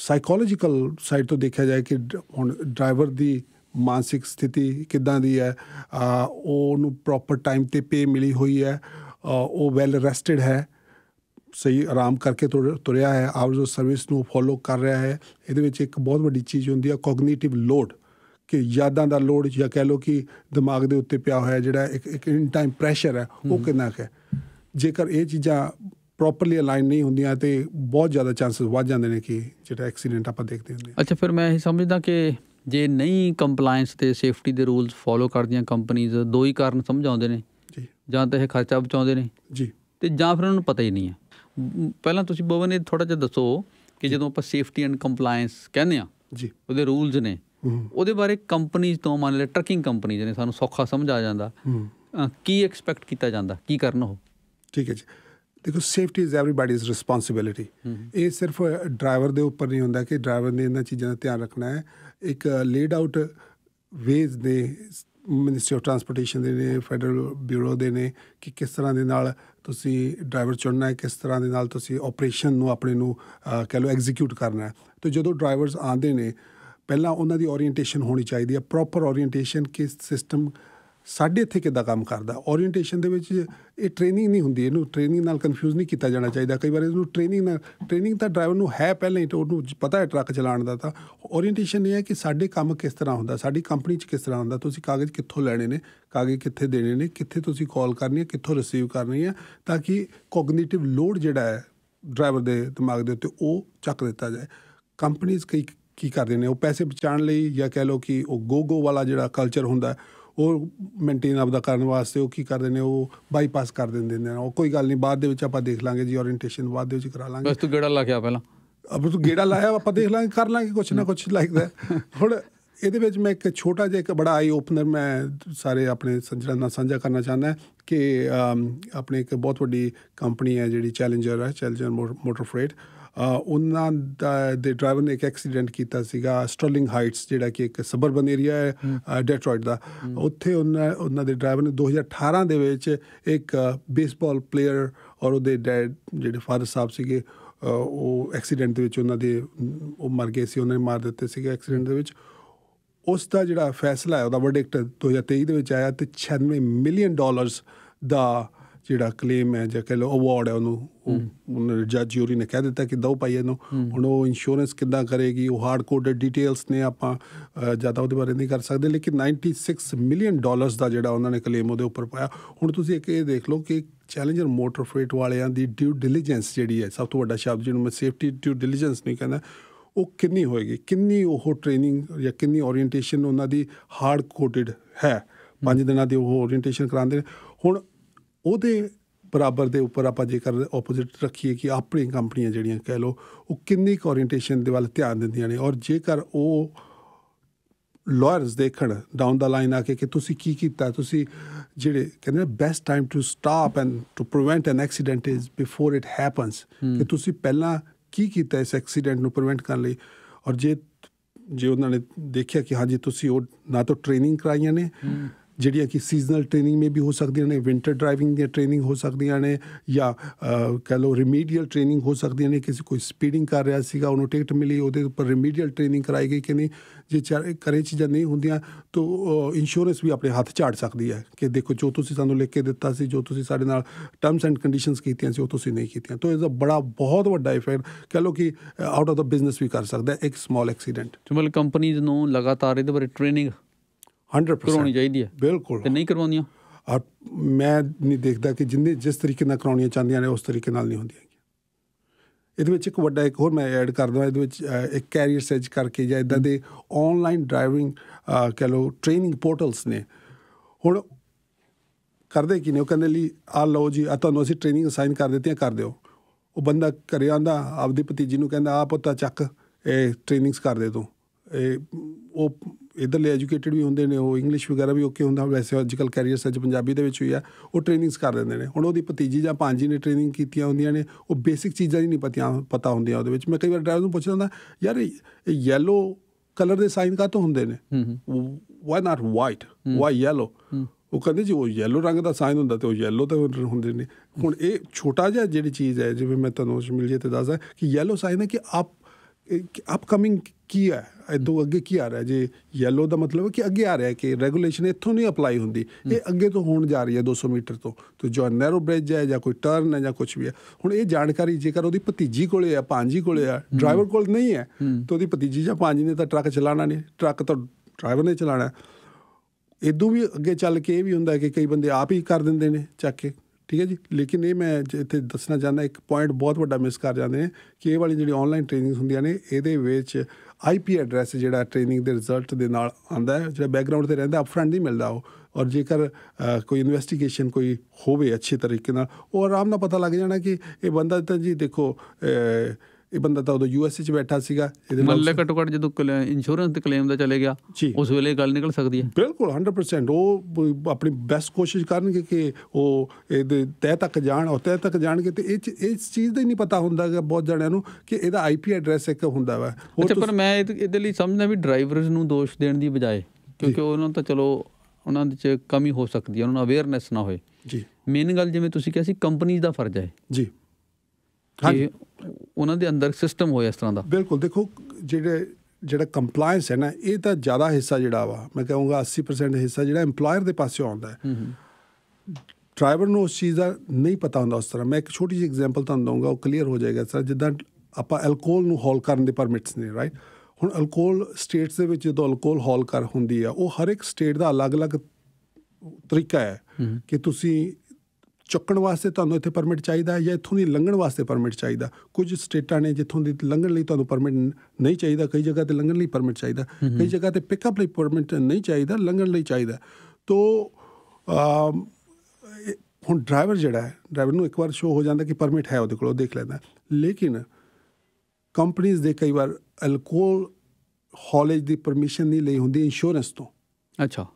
ਸਾਈਕੋਲੋਜੀਕਲ ਸਾਈਡ ਤੋਂ ਦੇਖਿਆ ਜਾਏ ਕਿ ਹੁਣ ਡਰਾਈਵਰ ਦੀ ਮਾਨਸਿਕ ਸਥਿਤੀ ਕਿਦਾਂ ਦੀ ਹੈ ਉਹ ਨੂੰ ਪ੍ਰੋਪਰ ਟਾਈਮ ਤੇ ਪੇ ਮਿਲੀ ਹੋਈ ਹੈ ਉਹ ਵੈਲ ਰੈਸਟਡ ਹੈ ਸਹੀ ਆਰਾਮ ਕਰਕੇ ਤੁਰਿਆ ਹੈ ਆਵਰਸ ਆਫ ਸਰਵਿਸ ਨੂੰ ਫੋਲੋ ਕਰ ਰਿਹਾ ਹੈ ਇਹਦੇ ਵਿੱਚ ਇੱਕ ਬਹੁਤ ਵੱਡੀ ਚੀਜ਼ ਹੁੰਦੀ ਹੈ ਕੋਗਨੀਟਿਵ ਲੋਡ ਕਿ ਯਾਦਾਂ ਦਾ ਲੋਡ ਜਾਂ ਕਹਿ ਲੋ ਕਿ ਦਿਮਾਗ ਦੇ ਉੱਤੇ ਪਿਆ ਹੋਇਆ ਜਿਹੜਾ ਇੱਕ ਇੱਕ ਇਨ ਟਾਈਮ ਪ੍ਰੈਸ਼ਰ ਹੈ ਉਹ ਕਿੰਨਾ ਹੈ ਜੇਕਰ ਇਹ ਚੀਜ਼ਾਂ ਪ੍ਰੋਪਰਲੀ ਅਲਾਈਨ ਨਹੀਂ ਹੁੰਦੀਆਂ ਤੇ ਬਹੁਤ ਜ਼ਿਆਦਾ ਚਾਂਸਸ ਵੱਧ ਜਾਂਦੇ ਨੇ ਕਿ ਜਿਹੜਾ ਐਕਸੀਡੈਂਟ ਆਪਾਂ ਦੇਖਦੇ ਹੁੰਦੇ ਅੱਛਾ ਫਿਰ ਮੈਂ ਇਹ ਸਮਝਦਾ ਕਿ ਜੇ ਨਹੀਂ ਕੰਪਲਾਈਂਸ ਤੇ ਸੇਫਟੀ ਦੇ ਰੂਲਸ ਫੋਲੋ ਕਰਦੀਆਂ ਕੰਪਨੀਆਂ ਦੋ ਹੀ ਕਾਰਨ ਸਮਝ ਆਉਂਦੇ ਨੇ ਜੀ ਜਾਂ ਤਾਂ ਇਹ ਖਰਚਾ ਬਚਾਉਂਦੇ ਨੇ ਜੀ ਤੇ ਜਾਂ ਫਿਰ ਉਹਨਾਂ ਨੂੰ ਪਤਾ ਹੀ ਨਹੀਂ ਹੈ ਪਹਿਲਾਂ ਤੁਸੀਂ ਬਵਨ ਇਹ ਥੋੜਾ ਜਿਹਾ ਦੱਸੋ ਕਿ ਜਦੋਂ ਆਪਾਂ ਸੇਫਟੀ ਐਂਡ ਕੰਪਲਾਈਂਸ ਕਹਿੰਦੇ ਆ ਜੀ ਉਹਦੇ ਰੂਲਸ ਨੇ ਉਹਦੇ ਬਾਰੇ ਕੰਪਨੀਆਂ ਤੋਂ ਮੰਨ ਲੈ ਟਰਕਿੰਗ ਕੰਪਨੀ ਜਿਹਨੇ ਸਾਨੂੰ ਸੌਖਾ ਸਮਝ ਆ ਜਾਂਦਾ ਕੀ ਐਕਸਪੈਕਟ ਕੀਤਾ ਜਾਂਦਾ ਕੀ ਕਰਨ ਉਹ ਠੀਕ ਹੈ ਜੀ ਦੇਖੋ ਸੇਫਟੀ ਇਜ਼ एवरीबॉडीਜ਼ ਰਿਸਪੌਂਸਿਬਿਲਟੀ ਇਹ ਸਿਰਫ ਡਰਾਈਵਰ ਦੇ ਉੱਪਰ ਨਹੀਂ ਹੁੰਦਾ ਕਿ ਡਰਾਈਵਰ ਨੇ ਇਹਨਾਂ ਚੀਜ਼ਾਂ ਦਾ ਧਿਆਨ ਰੱਖਣਾ ਹੈ ਇੱਕ ਲੇਡ ਆਊਟ ਵੇਜ਼ ਦੇ ਮਿਨਿਸਟਰੀ ਆਫ ਟਰਾਂਸਪੋਰਟੇਸ਼ਨ ਦੇ ਨੇ ਫੈਡਰਲ ਬਿਊਰੋ ਦੇ ਨੇ ਕਿ ਕਿਸ ਤਰ੍ਹਾਂ ਦੇ ਨਾਲ ਤੁਸੀਂ ਡਰਾਈਵਰ ਚੁਣਨਾ ਹੈ ਕਿਸ ਤਰ੍ਹਾਂ ਦੇ ਨਾਲ ਤੁਸੀਂ ਆਪਰੇਸ਼ਨ ਨੂੰ ਆਪਣੇ ਨੂੰ ਕਹ ਲਓ ਐਗਜ਼ੀਕਿਊਟ ਕਰਨਾ ਹੈ ਤੇ ਜਦੋਂ ਡਰਾਈਵਰਸ ਆਉਂਦੇ ਨੇ ਪਹਿਲਾਂ ਉਹਨਾਂ ਦੀ ਓਰੀਐਂਟੇਸ਼ਨ ਹੋਣੀ ਚਾਹੀਦੀ ਹੈ ਪ੍ਰੋਪਰ ਓਰੀਐਂਟੇਸ਼ਨ ਕਿ ਸਿਸਟਮ ਸਾਡੇ ਇੱਥੇ ਕਿਦਾਂ ਕੰਮ ਕਰਦਾ ਓਰੀਐਂਟੇਸ਼ਨ ਦੇ ਵਿੱਚ ਇਹ ਟ੍ਰੇਨਿੰਗ ਨਹੀਂ ਹੁੰਦੀ ਇਹਨੂੰ ਟ੍ਰੇਨਿੰਗ ਨਾਲ ਕਨਫਿਊਜ਼ ਨਹੀਂ ਕੀਤਾ ਜਾਣਾ ਚਾਹੀਦਾ ਕਈ ਵਾਰ ਇਹਨੂੰ ਟ੍ਰੇਨਿੰਗ ਨਾਲ ਟ੍ਰੇਨਿੰਗ ਤਾਂ ਡਰਾਈਵਰ ਨੂੰ ਹੈ ਪਹਿਲਾਂ ਹੀ ਉਹਨੂੰ ਪਤਾ ਹੈ ਟਰੱਕ ਚਲਾਉਣ ਦਾ ਤਾਂ ਓਰੀਐਂਟੇਸ਼ਨ ਇਹ ਹੈ ਕਿ ਸਾਡੇ ਕੰਮ ਕਿਸ ਤਰ੍ਹਾਂ ਹੁੰਦਾ ਸਾਡੀ ਕੰਪਨੀ 'ਚ ਕਿਸ ਤਰ੍ਹਾਂ ਹੁੰਦਾ ਤੁਸੀਂ ਕਾਗਜ਼ ਕਿੱਥੋਂ ਲੈਣੇ ਨੇ ਕਾਗਜ਼ ਕਿੱਥੇ ਦੇਣੇ ਨੇ ਕਿੱਥੇ ਤੁਸੀਂ ਕਾਲ ਕਰਨੀ ਹੈ ਕਿੱਥੋਂ ਰਿਸੀਵ ਕਰਨੀ ਹੈ ਤਾਂ ਕਿ ਕੋਗਨੀਟਿਵ ਲੋਡ ਜਿਹੜਾ ਹੈ ਡਰਾਈਵਰ ਦੇ ਦਿਮਾਗ ਦੇ ਉੱਤੇ ਉਹ ਚੱਕ ਦਿੱਤਾ ਜਾਏ ਕੰਪਨੀਆਂ ਕਈ ਕੀ ਕਰਦੇ ਨੇ ਉਹ ਪੈਸੇ ਬਚਾਉਣ ਲਈ ਜਾਂ ਕਹਿ ਲਓ ਕਿ ਉਹ ਗੋਗੋ ਵਾਲਾ ਜਿਹੜਾ ਕਲਚਰ ਹੁੰਦਾ ਉਹ ਮੇਨਟੇਨ ਆਪਦਾ ਕਰਨ ਵਾਸਤੇ ਉਹ ਕੀ ਕਰਦੇ ਨੇ ਉਹ ਬਾਈਪਾਸ ਕਰ ਦਿੰਦੇ ਨੇ ਉਹ ਕੋਈ ਗੱਲ ਨਹੀਂ ਬਾਅਦ ਦੇ ਵਿੱਚ ਆਪਾਂ ਦੇਖ ਲਾਂਗੇ ਜੀ ਓਰੀਐਂਟੇਸ਼ਨ ਬਾਅਦ ਦੇ ਵਿੱਚ ਕਰਾ ਲਾਂਗੇ ਬਸ ਤੂੰ ਗੇੜਾ ਲਾ ਕੇ ਆ ਪਹਿਲਾਂ ਅਬ ਤੂੰ ਗੇੜਾ ਲਾਇਆ ਆਪਾਂ ਦੇਖ ਲਾਂਗੇ ਕਰ ਲਾਂਗੇ ਕੁਛ ਨਾ ਕੁਛ ਲਾਈਕ ਦਾ ਹੁਣ ਇਹਦੇ ਵਿੱਚ ਮੈਂ ਇੱਕ ਛੋਟਾ ਜਿਹਾ ਇੱਕ ਬੜਾ ਆਈ ਓਪਨਰ ਮੈਂ ਸਾਰੇ ਆਪਣੇ ਸੰਜਣਾ ਨਾਲ ਸਾਂਝਾ ਕਰਨਾ ਚਾਹੁੰਦਾ ਕਿ ਆਪਣੇ ਇੱਕ ਬਹੁਤ ਵੱਡੀ ਕੰਪਨੀ ਹੈ ਜਿਹੜੀ ਚੈਲੰਜਰ ਹੈ ਚੈਲੰਜਰ ਮੋਟਰ ਫਰੇਟ ਉਹਨਾਂ ਦੇ ਡਰਾਈਵਰ ਨੇ ਇੱਕ ਐਕਸੀਡੈਂਟ ਕੀਤਾ ਸੀਗਾ ਸਟਰਲਿੰਗ ਹਾਈਟਸ ਜਿਹੜਾ ਕਿ ਇੱਕ ਸਬਰਬਨ ਏਰੀਆ ਹੈ ਡੈਟਰੋਇਟ ਦਾ ਉੱਥੇ ਉਹਨਾਂ ਉਹਨਾਂ ਦੇ ਡਰਾਈਵਰ ਨੇ 2018 ਦੇ ਵਿੱਚ ਇੱਕ ਬੇਸਬਾਲ ਪਲੇਅਰ ਔਰ ਉਹਦੇ ਡੈਡ ਜਿਹੜੇ ਫਾਦਰ ਸਾਹਿਬ ਸੀਗੇ ਉਹ ਐਕਸੀਡੈਂਟ ਦੇ ਵਿੱਚ ਉਹਨਾਂ ਦੇ ਉਹ ਮਰ ਗਏ ਸੀ ਉਹਨਾਂ ਨੇ ਮਾਰ ਦਿੱਤੇ ਸੀਗੇ ਐਕਸੀਡੈਂਟ ਦੇ ਵਿੱਚ ਉਸ ਦਾ ਜਿਹੜਾ ਫੈਸਲਾ ਹੈ ਉਹਦਾ ਵਰਡਿਕਟ 2023 ਦੇ ਵਿੱਚ ਆਇਆ ਤੇ 96 ਮਿਲੀਅਨ ਡਾਲਰਸ ਦਾ ਜਿਹੜਾ ਕਲੇਮ ਹੈ ਜਾਂ ਕਹ ਲਓ ਅਵਾਰਡ ਹੈ ਉਹਨੂੰ ਉਹ ਜੱਜ ਜੂਰੀ ਨੇ ਕਹਿ ਦਿੱਤਾ ਕਿ ਦੋ ਪਾਈਏ ਇਹਨੂੰ ਹੁਣ ਉਹ ਇੰਸ਼ੋਰੈਂਸ ਕਿੱਦਾਂ ਕਰੇਗੀ ਉਹ ਹਾਰਡ ਕੋਡਡ ਡਿਟੇਲਸ ਨੇ ਆਪਾਂ ਜ਼ਿਆਦਾ ਉਹਦੇ ਬਾਰੇ ਨਹੀਂ ਕਰ ਸਕਦੇ ਲੇਕਿਨ 96 ਮਿਲੀਅਨ ਡਾਲਰਸ ਦਾ ਜਿਹੜਾ ਉਹਨਾਂ ਨੇ ਕਲੇਮ ਉਹਦੇ ਉੱਪਰ ਪਾਇਆ ਹੁਣ ਤੁਸੀਂ ਇੱਕ ਇਹ ਦੇਖ ਲਓ ਕਿ ਚੈਲੰਜਰ ਮੋਟਰ ਫਰੇਟ ਵਾਲਿਆਂ ਦੀ ਡਿਊ ਡਿਲੀਜੈਂਸ ਜਿਹੜੀ ਹੈ ਸਭ ਤੋਂ ਵੱਡਾ ਸ਼ਬਦ ਜਿਹਨੂੰ ਮੈਂ ਸੇਫਟੀ ਡਿਊ ਡਿਲੀਜੈਂਸ ਨਹੀਂ ਕਹਿੰਦਾ ਉਹ ਕਿੰਨੀ ਹੋਏਗੀ ਕਿੰਨੀ ਉਹ ਟ੍ਰੇਨਿੰਗ ਜਾਂ ਕਿੰਨੀ ਓਰੀਐਂਟੇਸ਼ਨ ਉਹਨਾਂ ਦੀ ਹਾਰਡ ਕੋਡਡ ਹੈ ਪੰਜ ਦਿਨਾਂ ਦੀ ਉਹ ਓਰੀਐਂਟੇਸ਼ਨ ਕਰਾਉਂਦੇ ਹੁਣ ਉਹਦੇ ਬਰਾਬਰ ਦੇ ਉੱਪਰ ਆਪਾਂ ਜੇਕਰ ਆਪੋਜ਼ਿਟ ਰੱਖੀਏ ਕਿ ਆਪਣੀ ਕੰਪਨੀਆਂ ਜਿਹੜੀਆਂ ਕਹਿ ਲੋ ਉਹ ਕਿੰਨੀ ਕੋਰੀਐਂਟੇਸ਼ਨ ਦੇ ਵੱਲ ਧਿਆਨ ਦਿੰਦੀਆਂ ਨੇ ਔਰ ਜੇਕਰ ਉਹ ਲਾਇਰਸ ਦੇਖਣ ਡਾਊਨ ਦਾ ਲਾਈਨ ਆ ਕੇ ਕਿ ਤੁਸੀਂ ਕੀ ਕੀਤਾ ਤੁਸੀਂ ਜਿਹੜੇ ਕਹਿੰਦੇ best time to stop and to prevent an accident is before it happens ਕਿ ਤੁਸੀਂ ਪਹਿਲਾਂ ਕੀ ਕੀਤਾ ਇਸ ਐਕਸੀਡੈਂਟ ਨੂੰ ਪ੍ਰੀਵੈਂਟ ਕਰਨ ਲਈ ਔਰ ਜੇ ਜੇ ਉਹਨਾਂ ਨੇ ਦੇਖਿਆ ਕਿ ਹਾਂਜੀ ਤੁਸੀਂ ਉਹ ਨਾ ਤਾਂ ਟ੍ਰੇਨਿੰਗ ਕਰਾਈਆਂ ਨੇ ਜਿਹੜੀਆਂ ਕਿ ਸੀਜ਼ਨਲ ਟ੍ਰੇਨਿੰਗ ਮੇ ਵੀ ਹੋ ਸਕਦੀਆਂ ਨੇ ਵਿంటర్ ਡਰਾਈਵਿੰਗ ਦੀ ਟ੍ਰੇਨਿੰਗ ਹੋ ਸਕਦੀਆਂ ਨੇ ਜਾਂ ਕਹ ਲੋ ਰਿਮੀਡੀਅਲ ਟ੍ਰੇਨਿੰਗ ਹੋ ਸਕਦੀਆਂ ਨੇ ਕਿਸੇ ਕੋਈ ਸਪੀਡਿੰਗ ਕਰ ਰਿਹਾ ਸੀਗਾ ਉਹਨੂੰ ਟਿਕਟ ਮਿਲੀ ਉਹਦੇ ਉੱਪਰ ਰਿਮੀਡੀਅਲ ਟ੍ਰੇਨਿੰਗ ਕਰਾਈ ਗਈ ਕਿ ਨਹੀਂ ਜੇ ਕਰੇ ਚੀਜ਼ਾਂ ਨਹੀਂ ਹੁੰਦੀਆਂ ਤਾਂ ਇੰਸ਼ੋਰੈਂਸ ਵੀ ਆਪਣੇ ਹੱਥ ਝਾੜ ਸਕਦੀ ਹੈ ਕਿ ਦੇਖੋ ਜੋ ਤੁਸੀਂ ਸਾਨੂੰ ਲਿਖ ਕੇ ਦਿੱਤਾ ਸੀ ਜੋ ਤੁਸੀਂ ਸਾਡੇ ਨਾਲ ਟਰਮਸ ਐਂਡ ਕੰਡੀਸ਼ਨਸ ਕੀਤੀਆਂ ਸੀ ਉਹ ਤੁਸੀਂ ਨਹੀਂ ਕੀਤੀਆਂ ਤਾਂ ਇਹਦਾ ਬੜਾ ਬਹੁਤ ਵੱਡਾ ਇਫੈਕਟ ਕਹ ਲੋ ਕਿ ਆਊਟ ਆਫ ਦਾ ਬਿਜ਼ਨਸ ਵੀ ਕਰ ਸਕਦਾ ਇੱਕ ਸਮਾਲ ਐਕਸੀਡੈਂਟ ਤੇ ਕੰਪਨੀਆਂ ਨੂੰ ਲਗਾਤਾਰ ਇਹਦੇ ਬਾਰੇ ਟ੍ਰੇਨਿੰਗ 100% ਕਰਾਉਣੀ ਚਾਹੀਦੀ ਹੈ ਬਿਲਕੁਲ ਤੇ ਨਹੀਂ ਕਰਵਾਉਂਦੀਆਂ ਔਰ ਮੈਂ ਨਹੀਂ ਦੇਖਦਾ ਕਿ ਜਿੰਨੇ ਜਿਸ ਤਰੀਕੇ ਨਾਲ ਕਰਾਉਣੀਆਂ ਚਾਹੁੰਦੀਆਂ ਨੇ ਉਸ ਤਰੀਕੇ ਨਾਲ ਨਹੀਂ ਹੁੰਦੀਆਂ ਇਹਦੇ ਵਿੱਚ ਇੱਕ ਵੱਡਾ ਇੱਕ ਹੋਰ ਮੈਂ ਐਡ ਕਰ ਦਵਾਂ ਇਹਦੇ ਵਿੱਚ ਇੱਕ ਕੈਰੀਅਰ ਸੈਜ ਕਰਕੇ ਜਾਂ ਇਦਾਂ ਦੇ ਆਨਲਾਈਨ ਡਰਾਈਵਿੰਗ ਕਹ ਲੋ ਟ੍ਰੇਨਿੰਗ ਪੋਰਟਲਸ ਨੇ ਹੁਣ ਕਰਦੇ ਕਿ ਨੇ ਉਹ ਕਹਿੰਦੇ ਲਈ ਆ ਲਓ ਜੀ ਆ ਤੁਹਾਨੂੰ ਅਸੀਂ ਟ੍ਰੇਨਿੰਗ ਅਸਾਈਨ ਕਰ ਦਿੱਤੀ ਆ ਕਰ ਦਿਓ ਉਹ ਬੰਦਾ ਘਰੇ ਆਂਦਾ ਆਪਦੀ ਭਤੀਜੀ ਨੂੰ ਕਹਿੰਦਾ ਆ ਪੁੱਤਾ ਚੱਕ ਇਹ ਟ੍ਰੇਨਿੰਗਸ ਕਰ ਦੇ ਤੂੰ ਇਹ ਉਹ ਇਧਰਲੇ ਐਜੂਕੇਟਿਡ ਵੀ ਹੁੰਦੇ ਨੇ ਉਹ ਇੰਗਲਿਸ਼ ਵਗੈਰਾ ਵੀ ਓਕੇ ਹੁੰਦਾ ਵੈਸੇ ਅੱਜਕੱਲ ਕੈਰੀਅਰ ਸੱਚ ਪੰਜਾਬੀ ਦੇ ਵਿੱਚ ਹੋਈ ਆ ਉਹ ਟ੍ਰੇਨਿੰਗਸ ਕਰ ਲੈਂਦੇ ਨੇ ਹੁਣ ਉਹਦੀ ਭਤੀਜੀ ਜਾਂ ਭਾਂਜੀ ਨੇ ਟ੍ਰੇਨਿੰਗ ਕੀਤੀਆਂ ਹੁੰਦੀਆਂ ਨੇ ਉਹ ਬੇਸਿਕ ਚੀਜ਼ਾਂ ਹੀ ਨਹੀਂ ਪਤੀਆਂ ਪਤਾ ਹੁੰਦੀਆਂ ਉਹਦੇ ਵਿੱਚ ਮੈਂ ਕਈ ਵਾਰ ਡਰਾਈਵਰ ਨੂੰ ਪੁੱਛਦਾ ਹੁੰਦਾ ਯਾਰ ਇਹ ਯੈਲੋ ਕਲਰ ਦੇ ਸਾਈਨ ਕਾ ਤੋਂ ਹੁੰਦੇ ਨੇ why not white why yellow ਉਹ ਕਹਿੰਦੇ ਜੀ ਉਹ ਯੈਲੋ ਰੰਗ ਦਾ ਸਾਈਨ ਹੁੰਦਾ ਤੇ ਉਹ ਯੈਲੋ ਤੇ ਹੁੰਦੇ ਨੇ ਹੁਣ ਇਹ ਛੋਟਾ ਜਿਹਾ ਜਿਹੜੀ ਚੀਜ਼ ਹੈ ਜਿਵੇਂ ਮੈਂ ਤੁਹਾਨੂੰ ਮਿਲ ਜੇ ਤੇ ਦੱਸਦਾ ਕਿ ਯੈਲੋ ਸਾਈਨ ਹੈ ਕਿ ਆਪ ਅਪਕਮਿੰਗ ਕੀ ਹੈ ਇਦੋਂ ਅੱਗੇ ਕੀ ਆ ਰਿਹਾ ਜੇ ਯੈਲੋ ਦਾ ਮਤਲਬ ਹੈ ਕਿ ਅੱਗੇ ਆ ਰਿਹਾ ਕਿ ਰੈਗੂਲੇਸ਼ਨ ਇੱਥੋਂ ਨਹੀਂ ਅਪਲਾਈ ਹੁੰਦੀ ਇਹ ਅੱਗੇ ਤੋਂ ਹੋਣ ਜਾ ਰਹੀ ਹੈ 200 ਮੀਟਰ ਤੋਂ ਤੋ ਜੋ ਨੈਰੋ ਬ੍ਰਿਜ ਹੈ ਜਾਂ ਕੋਈ ਟਰਨ ਹੈ ਜਾਂ ਕੁਝ ਵੀ ਹੈ ਹੁਣ ਇਹ ਜਾਣਕਾਰੀ ਜੇਕਰ ਉਹਦੀ ਭਤੀਜੀ ਕੋਲੇ ਆ ਪਾਂਜੀ ਕੋਲੇ ਆ ਡਰਾਈਵਰ ਕੋਲ ਨਹੀਂ ਹੈ ਤੋ ਉਹਦੀ ਭਤੀਜੀ ਜਾਂ ਪਾਂਜੀ ਨੇ ਤਾਂ ਟਰੱਕ ਚਲਾਣਾ ਨਹੀਂ ਟਰੱਕ ਤਾਂ ਡਰਾਈਵਰ ਨੇ ਚਲਾਣਾ ਇਦੋਂ ਵੀ ਅੱਗੇ ਚੱਲ ਕੇ ਇਹ ਵੀ ਹੁੰਦਾ ਕਿ ਕਈ ਬੰਦੇ ਆਪ ਹੀ ਕਰ ਦਿੰਦੇ ਨੇ ਚੱਕ ਕੇ ਠੀਕ ਹੈ ਜੀ ਲੇਕਿਨ ਇਹ ਮੈਂ ਇੱਥੇ ਦੱਸਣਾ ਚਾਹੁੰਦਾ ਇੱਕ ਪੁਆਇੰਟ ਬਹੁਤ ਵੱਡਾ ਮਿਸ ਕਰ ਜਾਂਦੇ ਨੇ ਕਿ ਇਹ ਵਾਲੀ ਜਿਹੜੀ ਆਨਲਾਈਨ ਟ੍ਰੇਨਿੰਗਸ ਹੁੰਦੀਆਂ ਨੇ ਇਹਦੇ ਵਿੱਚ ਆਈਪੀ ਐਡਰੈਸ ਜਿਹੜਾ ਟ੍ਰੇਨਿੰਗ ਦੇ ਰਿਜ਼ਲਟ ਦੇ ਨਾਲ ਆਉਂਦਾ ਹੈ ਜਿਹੜਾ ਬੈਕਗ੍ਰਾਉਂਡ ਤੇ ਰਹਿੰਦਾ ਅਪਫਰੰਟ ਨਹੀਂ ਮਿਲਦਾ ਉਹ ਔਰ ਜੇਕਰ ਕੋਈ ਇਨਵੈਸਟੀਗੇਸ਼ਨ ਕੋਈ ਹੋਵੇ ਅੱਛੇ ਤਰੀਕੇ ਨਾਲ ਉਹ ਆਰਾਮ ਨਾਲ ਪਤਾ ਲੱਗ ਜਾਣਾ ਕਿ ਇਹ ਬੰਦਾ ਤਾਂ ਜੀ ਦੇਖੋ ਇਹ ਬੰਦਾ ਤਾਂ ਉਦੋਂ ਯੂਐਸਏ 'ਚ ਬੈਠਾ ਸੀਗਾ ਇਹਦੇ ਨਾਲ ਮੱਲੇ ਘਟੋ ਘਟ ਜਦੋਂ ਇੰਸ਼ੋਰੈਂਸ ਤੇ ਕਲੇਮ ਦਾ ਚਲੇ ਗਿਆ ਉਸ ਵੇਲੇ ਗੱਲ ਨਿਕਲ ਸਕਦੀ ਹੈ ਬਿਲਕੁਲ 100% ਉਹ ਆਪਣੀ ਬੈਸਟ ਕੋਸ਼ਿਸ਼ ਕਰਨਗੇ ਕਿ ਉਹ ਇਹਦੇ ਤਹਿ ਤੱਕ ਜਾਣ ਉਹ ਤਹਿ ਤੱਕ ਜਾਣਗੇ ਤੇ ਇਹ ਇਸ ਚੀਜ਼ ਦਾ ਹੀ ਨਹੀਂ ਪਤਾ ਹੁੰਦਾ ਕਿ ਬਹੁਤ ਜਣਿਆਂ ਨੂੰ ਕਿ ਇਹਦਾ ਆਈਪੀ ਐਡਰੈਸ ਇੱਕ ਹੁੰਦਾ ਵਾ ਅੱਛਾ ਪਰ ਮੈਂ ਇਹਦੇ ਲਈ ਸਮਝਦਾ ਵੀ ਡਰਾਈਵਰਸ ਨੂੰ ਦੋਸ਼ ਦੇਣ ਦੀ ਬਜਾਏ ਕਿਉਂਕਿ ਉਹਨਾਂ ਤਾਂ ਚਲੋ ਉਹਨਾਂ ਦੇ ਚ ਕਮੀ ਹੋ ਸਕਦੀ ਹੈ ਉਹਨਾਂ ਨੂੰ ਅਵੇਅਰਨੈਸ ਨਾ ਹੋਏ ਜੀ ਮੇਨ ਗੱਲ ਜਿਵੇਂ ਤੁਸੀਂ ਕਿਹਾ ਸੀ ਕੰਪਨੀਆਂ ਦਾ ਫਰਜ਼ ਹੈ ਜੀ ਹਾਂਜੀ ਉਹਨਾਂ ਦੇ ਅੰਦਰ ਸਿਸਟਮ ਹੋਇਆ ਇਸ ਤਰ੍ਹਾਂ ਦਾ ਬਿਲਕੁਲ ਦੇਖੋ ਜਿਹੜੇ ਜਿਹੜਾ ਕੰਪਲਾਈਂਸ ਹੈ ਨਾ ਇਹ ਤਾਂ ਜ਼ਿਆਦਾ ਹਿੱਸਾ ਜਿਹੜਾ ਵਾ ਮੈਂ ਕਹਾਂਗਾ 80% ਹਿੱਸਾ ਜਿਹੜਾ এমਪਲੋਇਰ ਦੇ ਪਾਸੇ ਆਉਂਦਾ ਹੈ ਡਰਾਈਵਰ ਨੂੰ ਉਸ ਚੀਜ਼ ਦਾ ਨਹੀਂ ਪਤਾ ਹੁੰਦਾ ਉਸ ਤਰ੍ਹਾਂ ਮੈਂ ਇੱਕ ਛੋਟੀ ਜਿਹੀ ਐਗਜ਼ਾਮਪਲ ਤੁਹਾਨੂੰ ਦਊਂਗਾ ਉਹ ਕਲੀਅਰ ਹੋ ਜਾਏਗਾ ਸਰ ਜਿੱਦਾਂ ਆਪਾਂ ਐਲਕੋਹਲ ਨੂੰ ਹੌਲ ਕਰਨ ਦੇ ਪਰਮਿਟਸ ਨੇ ਰਾਈਟ ਹੁਣ ਐਲਕੋਹਲ ਸਟੇਟਸ ਦੇ ਵਿੱਚ ਜਦੋਂ ਐਲਕੋਹਲ ਹੌਲ ਕਰ ਹੁੰਦੀ ਆ ਉਹ ਹਰ ਇੱਕ ਸਟੇਟ ਦਾ ਅਲੱਗ-ਅਲੱਗ ਤਰੀਕਾ ਹੈ ਕਿ ਤੁਸੀਂ ਚੱਕਣ ਵਾਸਤੇ ਤੁਹਾਨੂੰ ਇੱਥੇ ਪਰਮਿਟ ਚਾਹੀਦਾ ਹੈ ਜਾਂ ਇੱਥੋਂ ਦੀ ਲੰਘਣ ਵਾਸਤੇ ਪਰਮਿਟ ਚਾਹੀਦਾ ਕੁਝ ਸਟੇਟਾਂ ਨੇ ਜਿੱਥੋਂ ਦੀ ਲੰਘਣ ਲਈ ਤੁਹਾਨੂੰ ਪਰਮਿਟ ਨਹੀਂ ਚਾਹੀਦਾ ਕਈ ਜਗ੍ਹਾ ਤੇ ਲੰਘਣ ਲਈ ਪਰਮਿਟ ਚਾਹੀਦਾ ਕਈ ਜਗ੍ਹਾ ਤੇ ਪਿਕਅਪ ਲਈ ਪਰਮਿਟ ਨਹੀਂ ਚਾਹੀਦਾ ਲੰਘਣ ਲਈ ਚਾਹੀਦਾ ਤੋਂ ਹੁਣ ਡਰਾਈਵਰ ਜਿਹੜਾ ਹੈ ਡਰਾਈਵਰ ਨੂੰ ਇੱਕ ਵਾਰ ਸ਼ੋ ਹੋ ਜਾਂਦਾ ਕਿ ਪਰਮਿਟ ਹੈ ਉਹਦੇ ਕੋਲ ਉਹ ਦੇਖ ਲੈਂਦਾ ਲੇਕਿਨ ਕੰਪਨੀਆਂ ਦੇ ਕਈ ਵਾਰ ਅਲਕੋਹਲ ਹਾਲੇਜ ਦੀ ਪਰਮਿਸ਼ਨ ਨਹੀਂ ਲਈ ਹੁੰਦੀ ਇੰਸ਼ੋਰੈਂਸ ਤੋਂ ਅੱਛਾ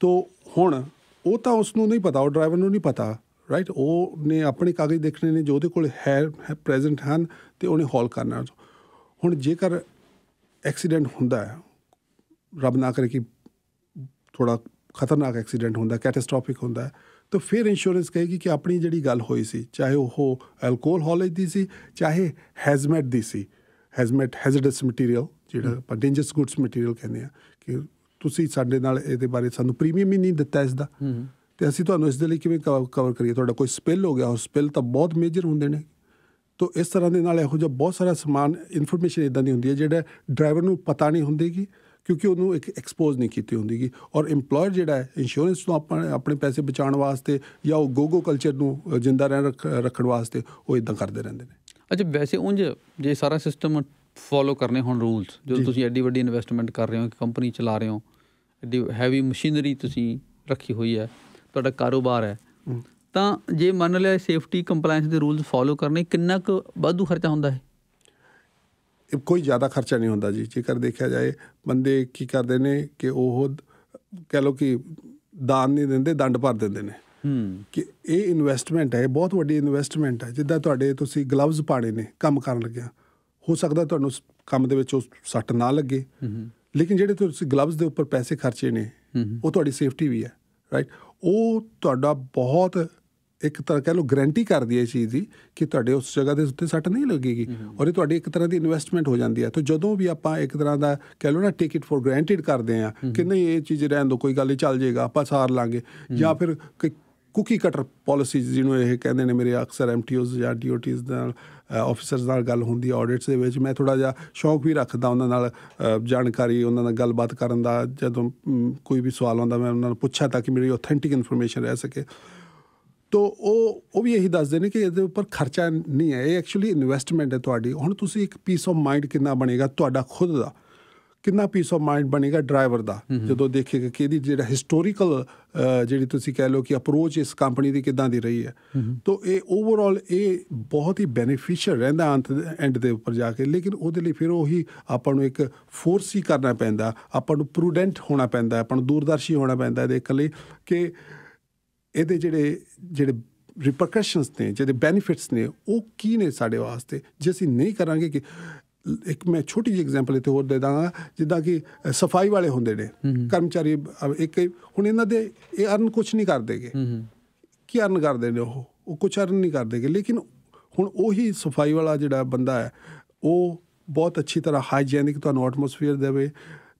ਤੋਂ ਹੁਣ ਉਹ ਤਾਂ ਉਸ ਨੂੰ ਨਹੀਂ ਪਤਾ ਉਹ ਡਰਾਈਵਰ ਨੂੰ ਨਹੀਂ ਪਤਾ ਰਾਈਟ ਉਹ ਨੇ ਆਪਣੇ ਕਾਗਜ਼ ਦੇਖਣੇ ਨੇ ਜੋ ਉਹਦੇ ਕੋਲ ਹੈ ਪ੍ਰੈਜ਼ੈਂਟ ਹਨ ਤੇ ਉਹਨੇ ਹਾਲ ਕਰਨਾ ਹੁਣ ਜੇਕਰ ਐਕਸੀਡੈਂਟ ਹੁੰਦਾ ਹੈ ਰੱਬ ਨਾ ਕਰੇ ਕਿ ਥੋੜਾ ਖਤਰਨਾਕ ਐਕਸੀਡੈਂਟ ਹੁੰਦਾ ਕੈਟਾਸਟ੍ਰੋਫਿਕ ਹੁੰਦਾ ਹੈ ਤਾਂ ਫਿਰ ਇੰਸ਼ੋਰੈਂਸ ਕਹੇਗੀ ਕਿ ਆਪਣੀ ਜਿਹੜੀ ਗੱਲ ਹੋਈ ਸੀ ਚਾਹੇ ਉਹ ਐਲਕੋਹਲ ਦੀ ਸੀ ਚਾਹੇ ਹੈਜ਼ਮੈਟ ਦੀ ਸੀ ਹੈਜ਼ਮੈਟ ਹੈਜ਼ਰਡਸ ਮਟੀਰੀਅਲ ਜਿਹੜਾ ਆਪਾਂ ਡੇਂਜਰਸ ਗੁੱਡਸ ਮਟੀਰੀਅਲ ਕਹਿੰਦੇ ਆ ਕਿ ਤੁਸੀਂ ਸਾਡੇ ਨਾਲ ਇਹਦੇ ਬਾਰੇ ਸਾਨੂੰ ਪ੍ਰੀਮੀਅਮ ਹੀ ਨਹੀਂ ਦਿੱਤਾ ਇਸ ਦਾ ਤੇ ਅਸੀਂ ਤੁਹਾਨੂੰ ਇਸ ਦੇ ਲਈ ਕਿਵੇਂ ਕਵਰ ਕਰੀਏ ਤੁਹਾਡਾ ਕੋਈ ਸਪਿਲ ਹੋ ਗਿਆ ਉਹ ਸਪਿਲ ਤਾਂ ਬਹੁਤ ਮੇਜਰ ਹੁੰਦੇ ਨੇ ਤੋ ਇਸ ਤਰ੍ਹਾਂ ਦੇ ਨਾਲ ਇਹੋ ਜਿਹਾ ਬਹੁਤ ਸਾਰਾ ਸਮਾਨ ਇਨਫੋਰਮੇਸ਼ਨ ਇਦਾਂ ਦੀ ਹੁੰਦੀ ਹੈ ਜਿਹੜਾ ਡਰਾਈਵਰ ਨੂੰ ਪਤਾ ਨਹੀਂ ਹੁੰਦੀਗੀ ਕਿਉਂਕਿ ਉਹਨੂੰ ਇੱਕ ਐਕਸਪੋਜ਼ ਨਹੀਂ ਕੀਤੀ ਹੁੰਦੀਗੀ ਔਰ EMPLOYER ਜਿਹੜਾ ਹੈ ਇੰਸ਼ੋਰੈਂਸ ਤੋਂ ਆਪਣੇ ਆਪਣੇ ਪੈਸੇ ਬਚਾਉਣ ਵਾਸਤੇ ਜਾਂ ਉਹ ਗੋਗੋ ਕਲਚਰ ਨੂੰ ਜਿੰਦਾ ਰਹਿਣ ਰੱਖਣ ਵਾਸਤੇ ਉਹ ਇਦਾਂ ਕਰਦੇ ਰਹਿੰਦੇ ਨੇ ਅੱਛਾ ਵੈਸੇ ਉਂਝ ਜੇ ਸਾਰਾ ਸਿਸਟਮ ਫੋਲੋ ਕਰਨੇ ਹੁਣ ਰੂਲਸ ਜਦੋਂ ਤੁਸੀਂ ਐਡੀ ਵੱਡੀ ਇਨਵੈਸਟਮੈਂਟ ਕਰ ਰਹੇ ਹੋ ਕਿ ਕੰਪਨੀ ਚਲਾ ਰਹੇ ਹੋ ਐਡੀ ਹੈਵੀ ਮਸ਼ੀਨਰੀ ਤੁਸੀਂ ਰੱਖੀ ਹੋਈ ਹੈ ਤੁਹਾਡਾ ਕਾਰੋਬਾਰ ਹੈ ਤਾਂ ਜੇ ਮੰਨ ਲਿਆ ਸੇਫਟੀ ਕੰਪਲਾਈਂਸ ਦੇ ਰੂਲਸ ਫਾਲੋ ਕਰਨੇ ਕਿੰਨਾ ਕੁ ਵਾਧੂ ਖਰਚਾ ਹੁੰਦਾ ਹੈ ਇਹ ਕੋਈ ਜ਼ਿਆਦਾ ਖਰਚਾ ਨਹੀਂ ਹੁੰਦਾ ਜੀ ਜੇਕਰ ਦੇਖਿਆ ਜਾਏ ਬੰਦੇ ਕੀ ਕਰਦੇ ਨੇ ਕਿ ਉਹ ਕਹ ਲੋ ਕਿ ਦਾਨ ਨਹੀਂ ਦਿੰਦੇ ਦੰਡ ਭਰ ਦਿੰਦੇ ਨੇ ਹੂੰ ਕਿ ਇਹ ਇਨਵੈਸਟਮੈਂਟ ਹੈ ਬਹੁਤ ਵੱਡੀ ਇਨਵੈਸਟਮੈਂਟ ਹੈ ਜਿੱਦਾਂ ਤੁਹਾਡੇ ਤੁਸੀਂ ਗਲਵਜ਼ ਪਾਣੇ ਨੇ ਕੰਮ ਕਰਨ ਲੱਗਿਆ ਹੋ ਸਕਦਾ ਤੁਹਾਨੂੰ ਕੰਮ ਦੇ ਵਿੱਚ ਉਹ ਸੱਟ ਨਾ ਲੱਗੇ ਹੂੰ ਲੇਕਿਨ ਜਿਹੜੇ ਤੁਸੀਂ ਗਲਵਜ਼ ਦੇ ਉੱਪਰ ਪੈਸੇ ਖਰਚੇ ਨੇ ਉਹ ਤੁਹਾਡੀ ਸੇਫਟੀ ਵੀ ਹੈ ਰਾਈਟ ਉਹ ਤੁਹਾਡਾ ਬਹੁਤ ਇੱਕ ਤਰ੍ਹਾਂ ਕਹ ਲਓ ਗਰੰਟੀ ਕਰਦੀ ਹੈ ਇਸ ਚੀਜ਼ ਦੀ ਕਿ ਤੁਹਾਡੇ ਉਸ ਜਗ੍ਹਾ ਦੇ ਉੱਤੇ ਸੱਟ ਨਹੀਂ ਲੱਗੇਗੀ ਔਰ ਇਹ ਤੁਹਾਡੀ ਇੱਕ ਤਰ੍ਹਾਂ ਦੀ ਇਨਵੈਸਟਮੈਂਟ ਹੋ ਜਾਂਦੀ ਹੈ ਤਾਂ ਜਦੋਂ ਵੀ ਆਪਾਂ ਇੱਕ ਤਰ੍ਹਾਂ ਦਾ ਕਹ ਲਓ ਨਾ ਟੇਕ ਇਟ ਫॉर ਗ੍ਰਾਂਟਿਡ ਕਰਦੇ ਆ ਕਿ ਨਹੀਂ ਇਹ ਚੀਜ਼ ਰਹਿਣ ਦੋ ਕੋਈ ਗੱਲ ਹੀ ਚੱਲ ਜਾਏਗਾ ਆਪਾਂ ਸਾਰ ਲਾਂਗੇ ਜਾਂ ਫਿਰ ਕੁਕੀ ਕਟਰ ਪਾਲਿਸੀਜ਼ ਜਿਹਨੂੰ ਇਹ ਕਹਿੰਦੇ ਨੇ ਮੇਰੇ ਅਕਸਰ ਐਮਟੀਓਜ਼ ਜਾਂ ਡੀਓਟੀਜ਼ ਨਾਲ ਆਫੀਸਰਸ ਨਾਲ ਗੱਲ ਹੁੰਦੀ ਆਡਿਟਸ ਦੇ ਵਿੱਚ ਮੈਂ ਥੋੜਾ ਜਿਹਾ ਸ਼ੌਕ ਵੀ ਰੱਖਦਾ ਉਹਨਾਂ ਨਾਲ ਜਾਣਕਾਰੀ ਉਹਨਾਂ ਨਾਲ ਗੱਲਬਾਤ ਕਰਨ ਦਾ ਜਦੋਂ ਕੋਈ ਵੀ ਸਵਾਲ ਆਉਂਦਾ ਮੈਂ ਉਹਨਾਂ ਨੂੰ ਪੁੱਛਾਂ ਤਾਂ ਕਿ ਮੇਰੀ ਆਥੈਂਟਿਕ ਇਨਫੋਰਮੇਸ਼ਨ ਰਹਿ ਸਕੇ ਤੋ ਉਹ ਉਹ ਵੀ ਇਹੀ ਦੱਸਦੇ ਨੇ ਕਿ ਇਹਦੇ ਉੱਪਰ ਖਰਚਾ ਨਹੀਂ ਹੈ ਇਹ ਐਕਚੁਅਲੀ ਇਨਵੈਸਟਮੈਂਟ ਹੈ ਤੁਹਾਡੀ ਹੁਣ ਤੁਸੀਂ ਇੱਕ ਪੀਸ ਆਫ ਮਾਈਂਡ ਕਿੰਨਾ ਬਣੇਗਾ ਤੁਹਾਡਾ ਖੁਦ ਦਾ ਕਿੰਨਾ ਪੀਸ ਆਫ ਮਾਈਂਡ ਬਣੇਗਾ ਡਰਾਈਵਰ ਦਾ ਜਦੋਂ ਦੇਖੇਗਾ ਕਿ ਇਹਦੀ ਜਿਹੜਾ ਹਿਸਟੋਰੀਕਲ ਜਿਹੜੀ ਤੁਸੀਂ ਕਹਿ ਲਓ ਕਿ ਅਪਰੋਚ ਇਸ ਕੰਪਨੀ ਦੀ ਕਿਦਾਂ ਦੀ ਰਹੀ ਹੈ ਤਾਂ ਇਹ ਓਵਰਆਲ ਇਹ ਬਹੁਤ ਹੀ ਬੈਨੀਫੀਸ਼ੀਅਲ ਰਹਿੰਦਾ ਅੰਤ ਐਂਡ ਦੇ ਉੱਪਰ ਜਾ ਕੇ ਲੇਕਿਨ ਉਹਦੇ ਲਈ ਫਿਰ ਉਹੀ ਆਪਾਂ ਨੂੰ ਇੱਕ ਫੋਰਸ ਹੀ ਕਰਨਾ ਪੈਂਦਾ ਆਪਾਂ ਨੂੰ ਪ੍ਰੂਡੈਂਟ ਹੋਣਾ ਪੈਂਦਾ ਆਪਾਂ ਨੂੰ ਦੂਰਦਰਸ਼ੀ ਹੋਣਾ ਪੈਂਦਾ ਇਹਦੇ ਲਈ ਕਿ ਇਹਦੇ ਜਿਹੜੇ ਜਿਹੜੇ ਰਿਪਰਕਸ਼ਨਸ ਨੇ ਜਿਹਦੇ ਬੈਨੀਫਿਟਸ ਨੇ ਉਹ ਕੀ ਨੇ ਸਾਡੇ ਵਾਸਤੇ ਜੇ ਅਸੀਂ ਨਹੀਂ ਕਰਾਂਗੇ ਕਿ ਇੱਕ ਮੈਂ ਛੋਟੀ ਜਿਹੀ ਐਗਜ਼ਾਮਪਲ ਇੱਥੇ ਹੋਰ ਦੇ ਦਾਂਗਾ ਜਿੱਦਾਂ ਕਿ ਸਫਾਈ ਵਾਲੇ ਹੁੰਦੇ ਨੇ ਕਰਮਚਾਰੀ ਇੱਕ ਹੁਣ ਇਹਨਾਂ ਦੇ ਇਹ ਅਰਨ ਕੁਝ ਨਹੀਂ ਕਰਦੇਗੇ ਕੀ ਅਰਨ ਕਰਦੇ ਨੇ ਉਹ ਉਹ ਕੁਝ ਅਰਨ ਨਹੀਂ ਕਰਦੇਗੇ ਲੇਕਿਨ ਹੁਣ ਉਹੀ ਸਫਾਈ ਵਾਲਾ ਜਿਹੜਾ ਬੰਦਾ ਹੈ ਉਹ ਬਹੁਤ ਅੱਛੀ ਤਰ੍ਹਾਂ ਹਾਈਜੀਨਿਕ ਤੁਹਾਨੂੰ ਐਟਮੋਸਫੇਅਰ ਦੇਵੇ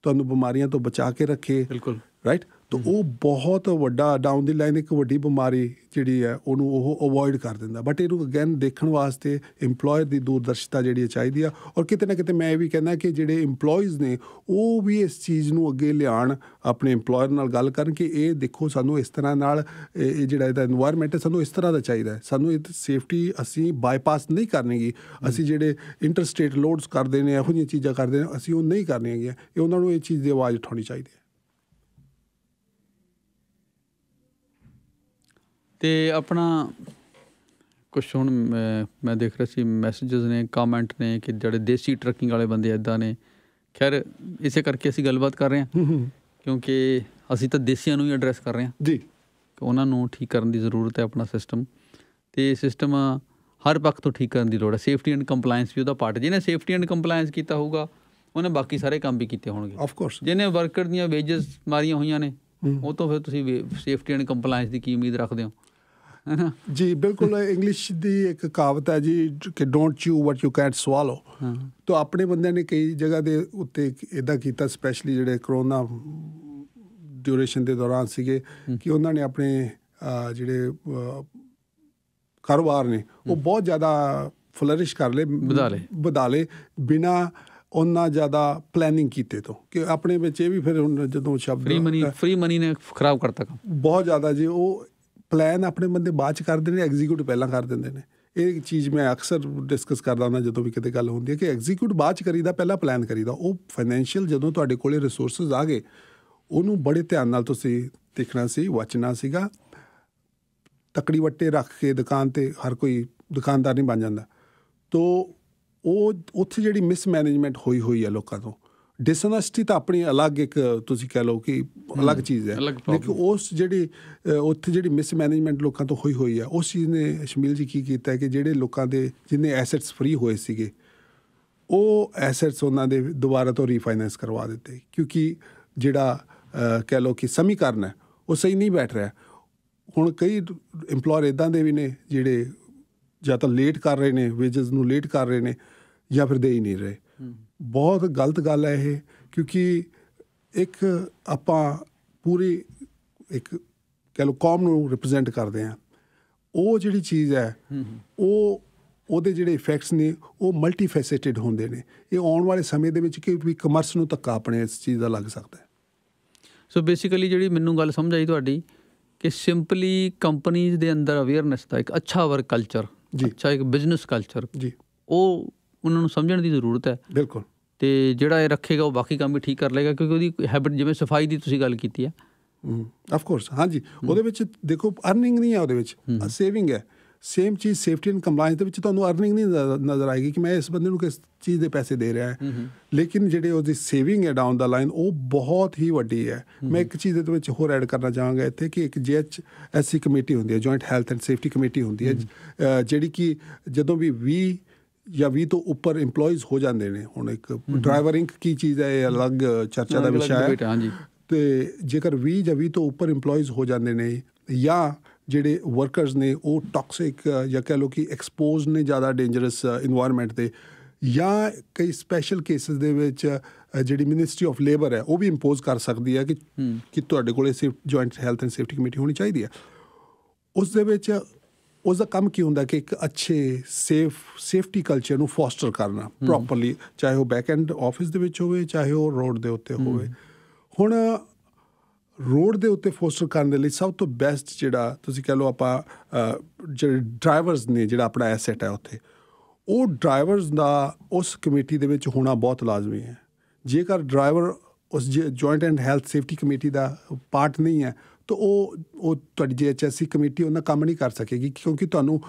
ਤੁਹਾਨੂੰ ਬਿਮਾਰੀਆਂ ਤੋਂ ਬਚਾ ਕੇ ਰੱਖੇ ਬਿਲਕੁਲ ਰਾਈਟ ਤਾਂ ਉਹ ਬਹੁਤ ਵੱਡਾ ਡਾਊਨ ਦੀ ਲਾਈਨ ਇੱਕ ਵੱਡੀ ਬਿਮਾਰੀ ਜਿਹੜੀ ਹੈ ਉਹਨੂੰ ਉਹ ਅਵੋਇਡ ਕਰ ਦਿੰਦਾ ਬਟ ਇਹਨੂੰ ਅਗੇਨ ਦੇਖਣ ਵਾਸਤੇ EMPLOYER ਦੀ ਦੂਰਦਰਸ਼ਤਾ ਜਿਹੜੀ ਚਾਹੀਦੀ ਆ ਔਰ ਕਿਤੇ ਨਾ ਕਿਤੇ ਮੈਂ ਇਹ ਵੀ ਕਹਿੰਦਾ ਕਿ ਜਿਹੜੇ EMPLOYEES ਨੇ ਉਹ ਵੀ ਇਸ ਚੀਜ਼ ਨੂੰ ਅੱਗੇ ਲਿਆਣ ਆਪਣੇ EMPLOYER ਨਾਲ ਗੱਲ ਕਰਨ ਕਿ ਇਹ ਦੇਖੋ ਸਾਨੂੰ ਇਸ ਤਰ੍ਹਾਂ ਨਾਲ ਇਹ ਜਿਹੜਾ ਇਹਦਾ এনवायरमेंट ਹੈ ਸਾਨੂੰ ਇਸ ਤਰ੍ਹਾਂ ਦਾ ਚਾਹੀਦਾ ਹੈ ਸਾਨੂੰ ਇਹ ਸੇਫਟੀ ਅਸੀਂ ਬਾਈਪਾਸ ਨਹੀਂ ਕਰਨੀਗੀ ਅਸੀਂ ਜਿਹੜੇ ਇੰਟਰਸਟੇਟ ਲੋਡਸ ਕਰਦੇ ਨੇ ਇਹੋ ਜਿਹੀਆਂ ਚੀਜ਼ਾਂ ਕਰਦੇ ਨੇ ਅਸੀਂ ਉਹ ਨਹੀਂ ਕਰਨੀਆਂ ਇਹ ਉਹਨਾਂ ਨੂੰ ਇਹ ਚੀਜ਼ ਦੀ ਆਵਾਜ਼ ਉਠਾਉਣੀ ਚਾਹੀਦੀ ਹੈ ਤੇ ਆਪਣਾ ਕੁਛ ਹੁਣ ਮੈਂ ਦੇਖ ਰਿਹਾ ਸੀ ਮੈਸੇजेस ਨੇ ਕਮੈਂਟ ਨੇ ਕਿ ਜਿਹੜੇ ਦੇਸੀ ਟਰੱਕਿੰਗ ਵਾਲੇ ਬੰਦੇ ਐਦਾਂ ਨੇ ਖੈਰ ਇਸੇ ਕਰਕੇ ਅਸੀਂ ਗੱਲਬਾਤ ਕਰ ਰਹੇ ਹਾਂ ਕਿਉਂਕਿ ਅਸੀਂ ਤਾਂ ਦੇਸੀਆਂ ਨੂੰ ਹੀ ਐਡਰੈਸ ਕਰ ਰਹੇ ਹਾਂ ਜੀ ਉਹਨਾਂ ਨੂੰ ਠੀਕ ਕਰਨ ਦੀ ਜ਼ਰੂਰਤ ਹੈ ਆਪਣਾ ਸਿਸਟਮ ਤੇ ਸਿਸਟਮ ਹਰ ਪੱਖ ਤੋਂ ਠੀਕ ਕਰਨ ਦੀ ਲੋੜ ਹੈ ਸੇਫਟੀ ਐਂਡ ਕੰਪਲਾਈਂਸ ਵੀ ਉਹਦਾ ਪਾਰਟ ਜਿਹਨੇ ਸੇਫਟੀ ਐਂਡ ਕੰਪਲਾਈਂਸ ਕੀਤਾ ਹੋਊਗਾ ਉਹਨੇ ਬਾਕੀ ਸਾਰੇ ਕੰਮ ਵੀ ਕੀਤੇ ਹੋਣਗੇ ਆਫ ਕੋਰਸ ਜਿਹਨੇ ਵਰਕਰ ਦੀਆਂ ਵੇਜਸ ਮਾਰੀਆਂ ਹੋਈਆਂ ਨੇ ਉਹ ਤੋਂ ਫਿਰ ਤੁਸੀਂ ਸੇਫਟੀ ਐਂਡ ਕੰਪਲਾਈਂਸ ਦੀ ਕੀ ਉਮੀਦ ਰੱਖਦੇ ਹੋ ਹੈਨਾ ਜੀ ਬਿਲਕੁਲ ਇੰਗਲਿਸ਼ ਦੀ ਇੱਕ ਕਹਾਵਤ ਹੈ ਜੀ ਕਿ ਡੋਨਟ ਚੂ ਵਾਟ ਯੂ ਕੈਨਟ ਸਵਾਲੋ ਤਾਂ ਆਪਣੇ ਬੰਦਿਆਂ ਨੇ ਕਈ ਜਗ੍ਹਾ ਦੇ ਉੱਤੇ ਇਦਾਂ ਕੀਤਾ ਸਪੈਸ਼ਲੀ ਜਿਹੜੇ ਕਰੋਨਾ ਡਿਊਰੇਸ਼ਨ ਦੇ ਦੌਰਾਨ ਸੀਗੇ ਕਿ ਉਹਨਾਂ ਨੇ ਆਪਣੇ ਜਿਹੜੇ ਕਾਰੋਬਾਰ ਨੇ ਉਹ ਬਹੁਤ ਜ਼ਿਆਦਾ ਫਲਰਿਸ਼ ਕਰ ਲਏ ਬਦਾਲੇ ਬਦਾਲੇ ਬਿਨਾ ਉਹਨਾਂ ਜ਼ਿਆਦਾ ਪਲੈਨਿੰਗ ਕੀਤੇ ਤੋਂ ਕਿ ਆਪਣੇ ਵਿੱਚ ਇਹ ਵੀ ਫਿਰ ਜਦੋਂ ਸ਼ਬਦ ਫ੍ਰੀ ਮਨੀ ਫ੍ਰੀ ਮਨੀ ਨੇ ਖਰਾਬ ਕਰਤਾ ਕੰਮ ਬਹੁਤ ਜ਼ਿਆਦਾ ਜੀ ਉਹ ਪਲਾਨ ਆਪਣੇ ਬੰਦੇ ਬਾਅਦ ਚ ਕਰਦੇ ਨੇ ਐਗਜ਼ੀਕਿਊਟ ਪਹਿਲਾਂ ਕਰ ਦਿੰਦੇ ਨੇ ਇਹ ਚੀਜ਼ ਮੈਂ ਅਕਸਰ ਡਿਸਕਸ ਕਰਦਾ ਹਾਂ ਜਦੋਂ ਵੀ ਕਿਤੇ ਗੱਲ ਹੁੰਦੀ ਹੈ ਕਿ ਐਗਜ਼ੀਕਿਊਟ ਬਾਅਦ ਚ ਕਰੀਦਾ ਪਹਿਲਾਂ ਪਲਾਨ ਕਰੀਦਾ ਉਹ ਫਾਈਨੈਂਸ਼ੀਅਲ ਜਦੋਂ ਤੁਹਾਡੇ ਕੋਲੇ ਰਿਸੋਰਸਸ ਆ ਗਏ ਉਹਨੂੰ ਬੜੇ ਧਿਆਨ ਨਾਲ ਤੁਸੀਂ ਦੇਖਣਾ ਸੀ ਵਾਚਣਾ ਸੀਗਾ ਤਕੜੀ ਵੱਟੇ ਰੱਖ ਕੇ ਦੁਕਾਨ ਤੇ ਹਰ ਕੋਈ ਦੁਕਾਨਦਾਰ ਨਹੀਂ ਬਣ ਜਾਂਦਾ ਤੋਂ ਉਹ ਉੱਥੇ ਜਿਹੜੀ ਮਿਸਮੈਨੇਜਮੈਂਟ ਹੋਈ ਹੋਈ ਹੈ ਲੋਕਾਂ ਤੋਂ ਡਿਸਨੈਸਟੀ ਤਾਂ ਆਪਣੀ ਅਲੱਗ ਇੱਕ ਤੁਸੀਂ ਕਹਿ ਲਓ ਕਿ ਅਲੱਗ ਚੀਜ਼ ਹੈ ਲੇਕਿਨ ਉਸ ਜਿਹੜੀ ਉੱਥੇ ਜਿਹੜੀ ਮਿਸਮੈਨੇਜਮੈਂਟ ਲੋਕਾਂ ਤੋਂ ਹੋਈ ਹੋਈ ਹੈ ਉਸ ਚੀਜ਼ ਨੇ ਸ਼ਮੀਲ ਜੀ ਕੀ ਕੀਤਾ ਕਿ ਜਿਹੜੇ ਲੋਕਾਂ ਦੇ ਜਿੰਨੇ ਐਸੈਟਸ ਫ੍ਰੀ ਹੋਏ ਸੀਗੇ ਉਹ ਐਸੈਟਸ ਉਹਨਾਂ ਦੇ ਦੁਬਾਰਾ ਤੋਂ ਰੀਫਾਈਨਾਂਸ ਕਰਵਾ ਦਿੱਤੇ ਕਿਉਂਕਿ ਜਿਹੜਾ ਕਹਿ ਲਓ ਕਿ ਸਮੀਕਰਨ ਹੈ ਉਹ ਸਹੀ ਨਹੀਂ ਬੈਠ ਰਿਹਾ ਹੁਣ ਕਈ ਏਮਪਲੋਇਰ ਇਦਾਂ ਦੇ ਵੀ ਨੇ ਜਿਹੜੇ ਜਾਂ ਤਾਂ ਲੇਟ ਕਰ ਰਹੇ ਨੇ ਵੇਜਸ ਨੂੰ ਲੇਟ ਕਰ ਰਹੇ ਨੇ ਜਾਂ ਫਿਰ ਦੇ ਹੀ ਨਹੀਂ ਰਹੇ ਬਹੁਤ ਗਲਤ ਗੱਲ ਹੈ ਇਹ ਕਿਉਂਕਿ ਇੱਕ ਆਪਾਂ ਪੂਰੀ ਇੱਕ ਕਹ ਲੋ ਕੌਮ ਨੂੰ ਰਿਪਰੈਜ਼ੈਂਟ ਕਰਦੇ ਆ ਉਹ ਜਿਹੜੀ ਚੀਜ਼ ਹੈ ਉਹ ਉਹਦੇ ਜਿਹੜੇ ਇਫੈਕਟਸ ਨੇ ਉਹ ਮਲਟੀਫੈਸੇਟਿਡ ਹੁੰਦੇ ਨੇ ਇਹ ਆਉਣ ਵਾਲੇ ਸਮੇਂ ਦੇ ਵਿੱਚ ਕਿ ਵੀ ਕਮਰਸ ਨੂੰ ਧੱਕਾ ਆਪਣੇ ਇਸ ਚੀਜ਼ ਦਾ ਲੱਗ ਸਕਦਾ ਸੋ ਬੇਸਿਕਲੀ ਜਿਹੜੀ ਮੈਨੂੰ ਗੱਲ ਸਮਝ ਆਈ ਤੁਹਾਡੀ ਕਿ ਸਿੰਪਲੀ ਕੰਪਨੀਆਂ ਦੇ ਅੰਦਰ ਅਵੇਅਰਨੈਸ ਦਾ ਇੱਕ ਅੱਛਾ ਵਰਕ ਕਲਚਰ ਅੱਛਾ ਇੱਕ ਬਿਜ਼ਨਸ ਕਲਚਰ ਜੀ ਉਹ ਉਹਨਾਂ ਨੂੰ ਸਮਝਣ ਦੀ ਜ਼ਰੂਰਤ ਹੈ ਬਿਲਕੁਲ ਤੇ ਜਿਹੜਾ ਇਹ ਰੱਖੇਗਾ ਉਹ ਬਾਕੀ ਕੰਮ ਵੀ ਠੀਕ ਕਰ ਲੇਗਾ ਕਿਉਂਕਿ ਉਹਦੀ ਹੈਬਿਟ ਜਿਵੇਂ ਸਫਾਈ ਦੀ ਤੁਸੀਂ ਗੱਲ ਕੀਤੀ ਹੈ ਆਫ ਕੋਰਸ ਹਾਂਜੀ ਉਹਦੇ ਵਿੱਚ ਦੇਖੋ ਅਰਨਿੰਗ ਨਹੀਂ ਆ ਉਹਦੇ ਵਿੱਚ ਸੇਵਿੰਗ ਹੈ ਸੇਮ ਚੀਜ਼ ਸੇਫਟੀ ਐਂਡ ਕੰਪਲਾਈਂਸ ਦੇ ਵਿੱਚ ਤੁਹਾਨੂੰ ਅਰਨਿੰਗ ਨਹੀਂ ਨਜ਼ਰ ਆਏਗੀ ਕਿ ਮੈਂ ਇਸ ਬੰਦੇ ਨੂੰ ਕਿਸ ਚੀਜ਼ ਦੇ ਪੈਸੇ ਦੇ ਰਿਹਾ ਹੈ ਲੇਕਿਨ ਜਿਹੜੇ ਉਹਦੀ ਸੇਵਿੰਗ ਹੈ ਡਾਊਨ ਦਾ ਲਾਈਨ ਉਹ ਬਹੁਤ ਹੀ ਵੱਡੀ ਹੈ ਮੈਂ ਇੱਕ ਚੀਜ਼ ਦੇ ਵਿੱਚ ਹੋਰ ਐਡ ਕਰਨਾ ਚਾਹਾਂਗਾ ਇੱਥੇ ਕਿ ਇੱਕ ਜੀਐਚ ਐਸਸੀ ਕਮੇਟੀ ਹੁੰਦੀ ਹੈ joint health and safety committee ਹੁੰਦੀ ਹੈ ਜਿਹੜੀ ਕਿ ਜਦੋਂ ਵੀ ਜਾਂ ਵੀ ਤੋਂ ਉੱਪਰ EMPLOYEES ਹੋ ਜਾਂਦੇ ਨੇ ਹੁਣ ਇੱਕ ਡਰਾਈਵਰ ਇੰਕ ਕੀ ਚੀਜ਼ ਹੈ ਇਹ ਅਲੱਗ ਚਰਚਾ ਦਾ ਵਿਸ਼ਾ ਹੈ ਤੇ ਜੇਕਰ 20 ਜਾਂ 20 ਤੋਂ ਉੱਪਰ EMPLOYEES ਹੋ ਜਾਂਦੇ ਨੇ ਜਾਂ ਜਿਹੜੇ ਵਰਕਰਸ ਨੇ ਉਹ ਟਾਕਸਿਕ ਜਾਂ ਕਹ ਲੋ ਕਿ ਐਕਸਪੋਜ਼ ਨੇ ਜ਼ਿਆਦਾ ਡੇਂਜਰਸ এনवायरमेंट ਤੇ ਜਾਂ ਕਈ ਸਪੈਸ਼ਲ ਕੇਸਸ ਦੇ ਵਿੱਚ ਜਿਹੜੀ ਮਿਨਿਸਟਰੀ ਆਫ ਲੇਬਰ ਹੈ ਉਹ ਵੀ ਇੰਪੋਜ਼ ਕਰ ਸਕਦੀ ਹੈ ਕਿ ਕਿ ਤੁਹਾਡੇ ਕੋਲੇ ਸਿਰਫ joint health and safety committee ਹੋਣੀ ਚਾਹੀਦੀ ਹੈ ਉਸ ਦੇ ਵਿੱਚ ਉਸ ਦਾ ਕੰਮ ਕੀ ਹੁੰਦਾ ਕਿ ਇੱਕ ਅੱਛੇ ਸੇਫ ਸੇਫਟੀ ਕਲਚਰ ਨੂੰ ਫੋਸਟਰ ਕਰਨਾ ਪ੍ਰੋਪਰਲੀ ਚਾਹੇ ਉਹ ਬੈਕ ਐਂਡ ਆਫਿਸ ਦੇ ਵਿੱਚ ਹੋਵੇ ਚਾਹੇ ਉਹ ਰੋਡ ਦੇ ਉੱਤੇ ਹੋਵੇ ਹੁਣ ਰੋਡ ਦੇ ਉੱਤੇ ਫੋਸਟਰ ਕਰਨ ਦੇ ਲਈ ਸਭ ਤੋਂ ਬੈਸਟ ਜਿਹੜਾ ਤੁਸੀਂ ਕਹ ਲਓ ਆਪਾਂ ਜਿਹੜੇ ਡਰਾਈਵਰਸ ਨੇ ਜਿਹੜਾ ਆਪਣਾ ਐਸੈਟ ਹੈ ਉੱਥੇ ਉਹ ਡਰਾਈਵਰਸ ਦਾ ਉਸ ਕਮੇਟੀ ਦੇ ਵਿੱਚ ਹੋਣਾ ਬਹੁਤ ਲਾਜ਼ਮੀ ਹੈ ਜੇਕਰ ਡਰਾਈਵਰ ਉਸ joint and health safety committee ਦਾ ਪਾਰਟ ਨਹੀਂ ਹੈ ਤਾਂ ਉਹ ਉਹ ਤੁਹਾਡੀ ਜੀਐਚਐਸਸੀ ਕਮੇਟੀ ਉਹਨਾਂ ਕੰਮ ਨਹੀਂ ਕਰ ਸਕੇਗੀ ਕਿਉਂਕਿ ਤੁਹਾਨੂੰ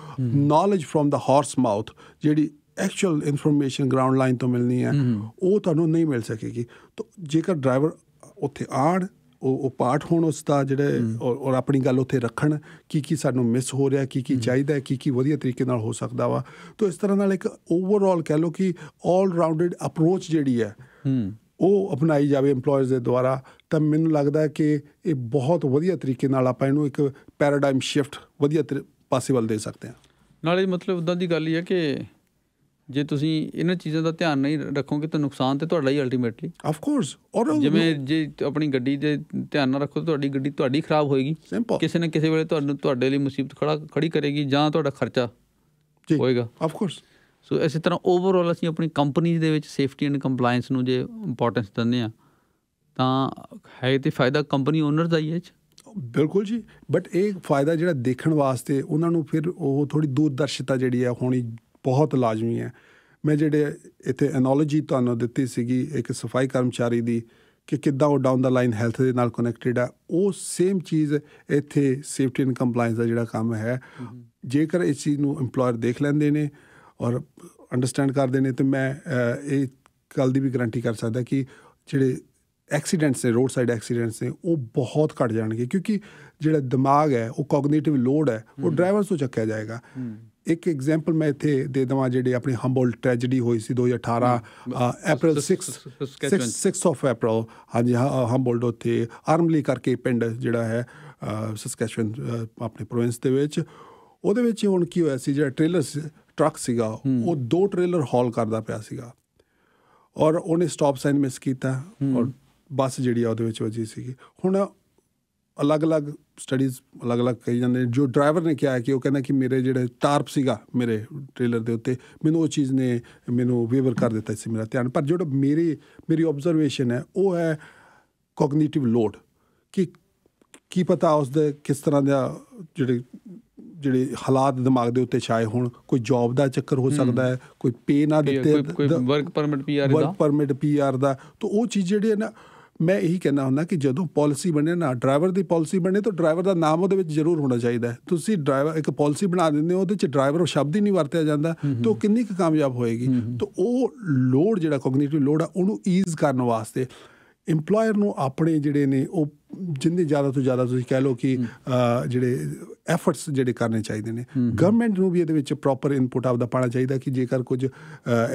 ਨੌਲੇਜ ਫਰਮ ਦਾ ਹਾਰਸ ਮਾਊਥ ਜਿਹੜੀ ਐਕਚੁਅਲ ਇਨਫੋਰਮੇਸ਼ਨ ਗਰਾਊਂਡ ਲਾਈਨ ਤੋਂ ਮਿਲਣੀ ਹੈ ਉਹ ਤੁਹਾਨੂੰ ਨਹੀਂ ਮਿਲ ਸਕੇਗੀ ਤਾਂ ਜੇਕਰ ਡਰਾਈਵਰ ਉੱਥੇ ਆੜ ਉਹ ਉਹ ਪਾਠ ਹੋਣ ਉਸ ਦਾ ਜਿਹੜੇ ਔਰ ਆਪਣੀ ਗੱਲ ਉੱਥੇ ਰੱਖਣ ਕੀ ਕੀ ਸਾਨੂੰ ਮਿਸ ਹੋ ਰਿਹਾ ਕੀ ਕੀ ਚਾਹੀਦਾ ਹੈ ਕੀ ਕੀ ਵਧੀਆ ਤਰੀਕੇ ਨਾਲ ਹੋ ਸਕਦਾ ਵਾ ਤਾਂ ਇਸ ਤਰ੍ਹਾਂ ਨਾਲ ਇੱਕ ਓਵਰਆਲ ਕਹਿ ਲਓ ਕਿ 올 ਰਾਉਂਡਡ ਅਪਰੋਚ ਜਿਹੜੀ ਹੈ ਉਹ ਅਪਣਾਈ ਜਾਵੇ EMPLOYERS ਦੇ ਦੁਆਰਾ ਤਾਂ ਮੈਨੂੰ ਲੱਗਦਾ ਹੈ ਕਿ ਇਹ ਬਹੁਤ ਵਧੀਆ ਤਰੀਕੇ ਨਾਲ ਆਪਾਂ ਇਹਨੂੰ ਇੱਕ ਪੈਰਾਡਾਈਮ ਸ਼ਿਫਟ ਵਧੀਆ ਪਾਸੇ ਵੱਲ ਦੇ ਸਕਦੇ ਹਾਂ ਨਾਲੇ ਮਤਲਬ ਉਦਾਂ ਦੀ ਗੱਲ ਹੀ ਹੈ ਕਿ ਜੇ ਤੁਸੀਂ ਇਹਨਾਂ ਚੀਜ਼ਾਂ ਦਾ ਧਿਆਨ ਨਹੀਂ ਰੱਖੋਗੇ ਤਾਂ ਨੁਕਸਾਨ ਤੇ ਤੁਹਾਡਾ ਹੀ ਅਲਟੀਮੇਟਲੀ ਆਫ ਕੋਰਸ ਔਰ ਜਿਵੇਂ ਜੇ ਆਪਣੀ ਗੱਡੀ ਦੇ ਧਿਆਨ ਨਾ ਰੱਖੋ ਤੁਹਾਡੀ ਗੱਡੀ ਤੁਹਾਡੀ ਖਰਾਬ ਹੋਏਗੀ ਕਿਸੇ ਨਾ ਕਿਸੇ ਵੇਲੇ ਤੁਹਾਨੂੰ ਤੁਹਾਡੇ ਲਈ ਮੁਸੀਬਤ ਖੜਾ ਖੜੀ ਕਰੇਗੀ ਜਾਂ ਤੁਹਾਡਾ ਖਰਚਾ ਹੋਏਗਾ ਆਫ ਕੋਰਸ ਸੋ ਇਸੇ ਤਰ੍ਹਾਂ ਓਵਰਆਲ ਅਸੀਂ ਆਪਣੀ ਕੰਪਨੀ ਦੇ ਵਿੱਚ ਸੇਫਟੀ ਐਂਡ ਕੰਪਲਾਈਂਸ ਨੂੰ ਜੇ ਇੰਪੋਰਟੈਂਸ ਦਿੰਦੇ ਆ ਤਾਂ ਹੈ ਤੇ ਫਾਇਦਾ ਕੰਪਨੀ ਓਨਰ ਦਾ ਹੀ ਹੈ ਬਿਲਕੁਲ ਜੀ ਬਟ ਇਹ ਫਾਇਦਾ ਜਿਹੜਾ ਦੇਖਣ ਵਾਸਤੇ ਉਹਨਾਂ ਨੂੰ ਫਿਰ ਉਹ ਥੋੜੀ ਦੂਰਦਰਸ਼ਤਾ ਜਿਹੜੀ ਹੈ ਹੋਣੀ ਬਹੁਤ ਲਾਜ਼ਮੀ ਹੈ ਮੈਂ ਜਿਹੜੇ ਇੱਥੇ ਐਨਾਲੋਜੀ ਤੁਹਾਨੂੰ ਦਿੱਤੀ ਸੀਗੀ ਇੱਕ ਸਫਾਈ ਕਰਮਚਾਰੀ ਦੀ ਕਿ ਕਿੱਦਾਂ ਉਹ ਡਾਊਨ ਦਾ ਲਾਈਨ ਹੈਲਥ ਦੇ ਨਾਲ ਕਨੈਕਟਡ ਆ ਉਹ ਸੇਮ ਚੀਜ਼ ਇੱਥੇ ਸੇਫਟੀ ਐਂਡ ਕੰਪਲਾਈਂਸ ਦਾ ਜਿਹੜਾ ਕੰਮ ਹੈ ਜੇਕਰ ਇਸ ਚੀਜ਼ ਨੂੰ ਏਮਪਲੋਇਰ ਦੇਖ ਲੈਂਦੇ ਨੇ ਔਰ ਅੰਡਰਸਟੈਂਡ ਕਰਦੇ ਨੇ ਤੇ ਮੈਂ ਇਹ ਕੱਲ ਦੀ ਵੀ ਗਾਰੰਟੀ ਕਰ ਸਕਦਾ ਕਿ ਜਿਹੜੇ ਐਕਸੀਡੈਂਟਸ ਨੇ ਰੋਡ ਸਾਈਡ ਐਕਸੀਡੈਂਟਸ ਨੇ ਉਹ ਬਹੁਤ ਘਟ ਜਾਣਗੇ ਕਿਉਂਕਿ ਜਿਹੜਾ ਦਿਮਾਗ ਹੈ ਉਹ ਕੋਗਨੀਟਿਵ ਲੋਡ ਹੈ ਉਹ ਡਰਾਈਵਰ ਤੋਂ ਚੱਕਿਆ ਜਾਏਗਾ ਇੱਕ ਐਗਜ਼ਾਮਪਲ ਮੈਂ ਇੱਥੇ ਦੇ ਦਵਾਂ ਜਿਹੜੇ ਆਪਣੀ ਹੰਬੋਲ ਟ੍ਰੈਜੇਡੀ ਹੋਈ ਸੀ 2018 April 6 6 ਆਫ April ਹਾਂਜੀ ਹੰਬੋਲਡ ਉੱਥੇ ਆਰਮਲੀ ਕਰਕੇ ਪਿੰਡ ਜਿਹੜਾ ਹੈ ਸਸਕੈਚੁਅਨ ਆਪਣੇ ਪ੍ਰੋਵਿੰਸ ਦੇ ਵਿੱਚ ਉਹਦੇ ਵਿੱਚ ਹੁਣ ਕੀ ਹੋਇਆ ਸੀ ਜਿਹੜਾ ਟ੍ਰੇਲਰ ਟਰੱਕ ਸੀਗਾ ਉਹ ਦੋ ਟ੍ਰੇਲਰ ਹਾਲ ਕਰਦਾ ਪਿਆ ਸੀਗਾ ਔਰ ਉਹਨੇ ਸਟਾਪ ਸਾਈਨ ਮਿਸ ਕੀਤਾ ਔਰ ਬੱਸ ਜਿਹੜੀ ਆ ਉਹਦੇ ਵਿੱਚ ਵਜੀ ਸੀਗੀ ਹੁਣ ਅਲੱਗ-ਅਲੱਗ ਸਟੱਡੀਜ਼ ਅਲੱਗ-ਅਲੱਗ ਕਹੀ ਜਾਂਦੇ ਜੋ ਡਰਾਈਵਰ ਨੇ ਕਿਹਾ ਕਿ ਉਹ ਕਹਿੰਦਾ ਕਿ ਮੇਰੇ ਜਿਹੜੇ ਟਾਰਪ ਸੀਗਾ ਮੇਰੇ ਟ੍ਰੇਲਰ ਦੇ ਉੱਤੇ ਮੈਨੂੰ ਉਹ ਚੀਜ਼ ਨੇ ਮੈਨੂੰ ਵੇਵਰ ਕਰ ਦਿੱਤਾ ਸੀ ਮੇਰਾ ਧਿਆਨ ਪਰ ਜਿਹੜਾ ਮੇਰੀ ਮੇਰੀ ਆਬਜ਼ਰਵੇਸ਼ਨ ਹੈ ਉਹ ਹੈ ਕੋਗਨੀਟਿਵ ਲੋਡ ਕਿ ਕੀ ਪਤਾ ਉਸ ਦੇ ਕਿਸ ਤਰ੍ਹਾਂ ਦਾ ਜਿਹੜੇ ਜਿਹੜੇ ਹਾਲਾਤ ਦਿਮਾਗ ਦੇ ਉੱਤੇ ਛਾਏ ਹੋਣ ਕੋਈ ਜੌਬ ਦਾ ਚੱਕਰ ਹੋ ਸਕਦਾ ਹੈ ਕੋਈ ਪੇ ਨਾ ਦਿੱਤੇ ਕੋਈ ਵਰਕ ਪਰਮਿਟ ਪੀਆਰ ਦਾ ਵਰਕ ਪਰਮਿਟ ਪੀਆਰ ਦਾ ਤਾਂ ਉਹ ਚੀਜ਼ ਜਿਹੜੇ ਨਾ ਮੈਂ ਇਹੀ ਕਹਿਣਾ ਹੁੰਦਾ ਕਿ ਜਦੋਂ ਪਾਲਿਸੀ ਬਣੇ ਨਾ ਡਰਾਈਵਰ ਦੀ ਪਾਲਿਸੀ ਬਣੇ ਤਾਂ ਡਰਾਈਵਰ ਦਾ ਨਾਮ ਉਹਦੇ ਵਿੱਚ ਜ਼ਰੂਰ ਹੋਣਾ ਚਾਹੀਦਾ ਤੁਸੀਂ ਡਰਾਈਵਰ ਇੱਕ ਪਾਲਿਸੀ ਬਣਾ ਦਿੰਦੇ ਹੋ ਉਹਦੇ ਵਿੱਚ ਡਰਾਈਵਰ ਸ਼ਬਦ ਹੀ ਨਹੀਂ ਵਰਤਿਆ ਜਾਂਦਾ ਤਾਂ ਉਹ ਕਿੰਨੀ ਕੁ ਕਾਮਯਾਬ ਹੋਏਗੀ ਤਾਂ ਉਹ ਲੋਡ ਜਿਹੜਾ ਕੋਗਨੀਟਿਵ ਲੋਡ ਆ ਉਹਨੂੰ ਈਜ਼ ਕਰਨ ਵਾਸਤੇ EMPLOYER ਨੂੰ ਆਪਣੇ ਜਿਹੜੇ ਨੇ ਉਹ ਜਿੰਨੇ ਜ਼ਿਆਦਾ ਤੋਂ ਜ਼ਿਆਦਾ ਤੁਸੀਂ ਕਹਿ ਲਓ ਕਿ ਜਿਹੜੇ ਐਫਰਟਸ ਜਿਹੜੇ ਕਰਨੇ ਚਾਹੀਦੇ ਨੇ ਗਵਰਨਮੈਂਟ ਨੂੰ ਵੀ ਇਹਦੇ ਵਿੱਚ ਪ੍ਰੋਪਰ ਇਨਪੁਟ ਆਪਦਾ ਪਾਣਾ ਚਾਹੀਦਾ ਕਿ ਜੇਕਰ ਕੁਝ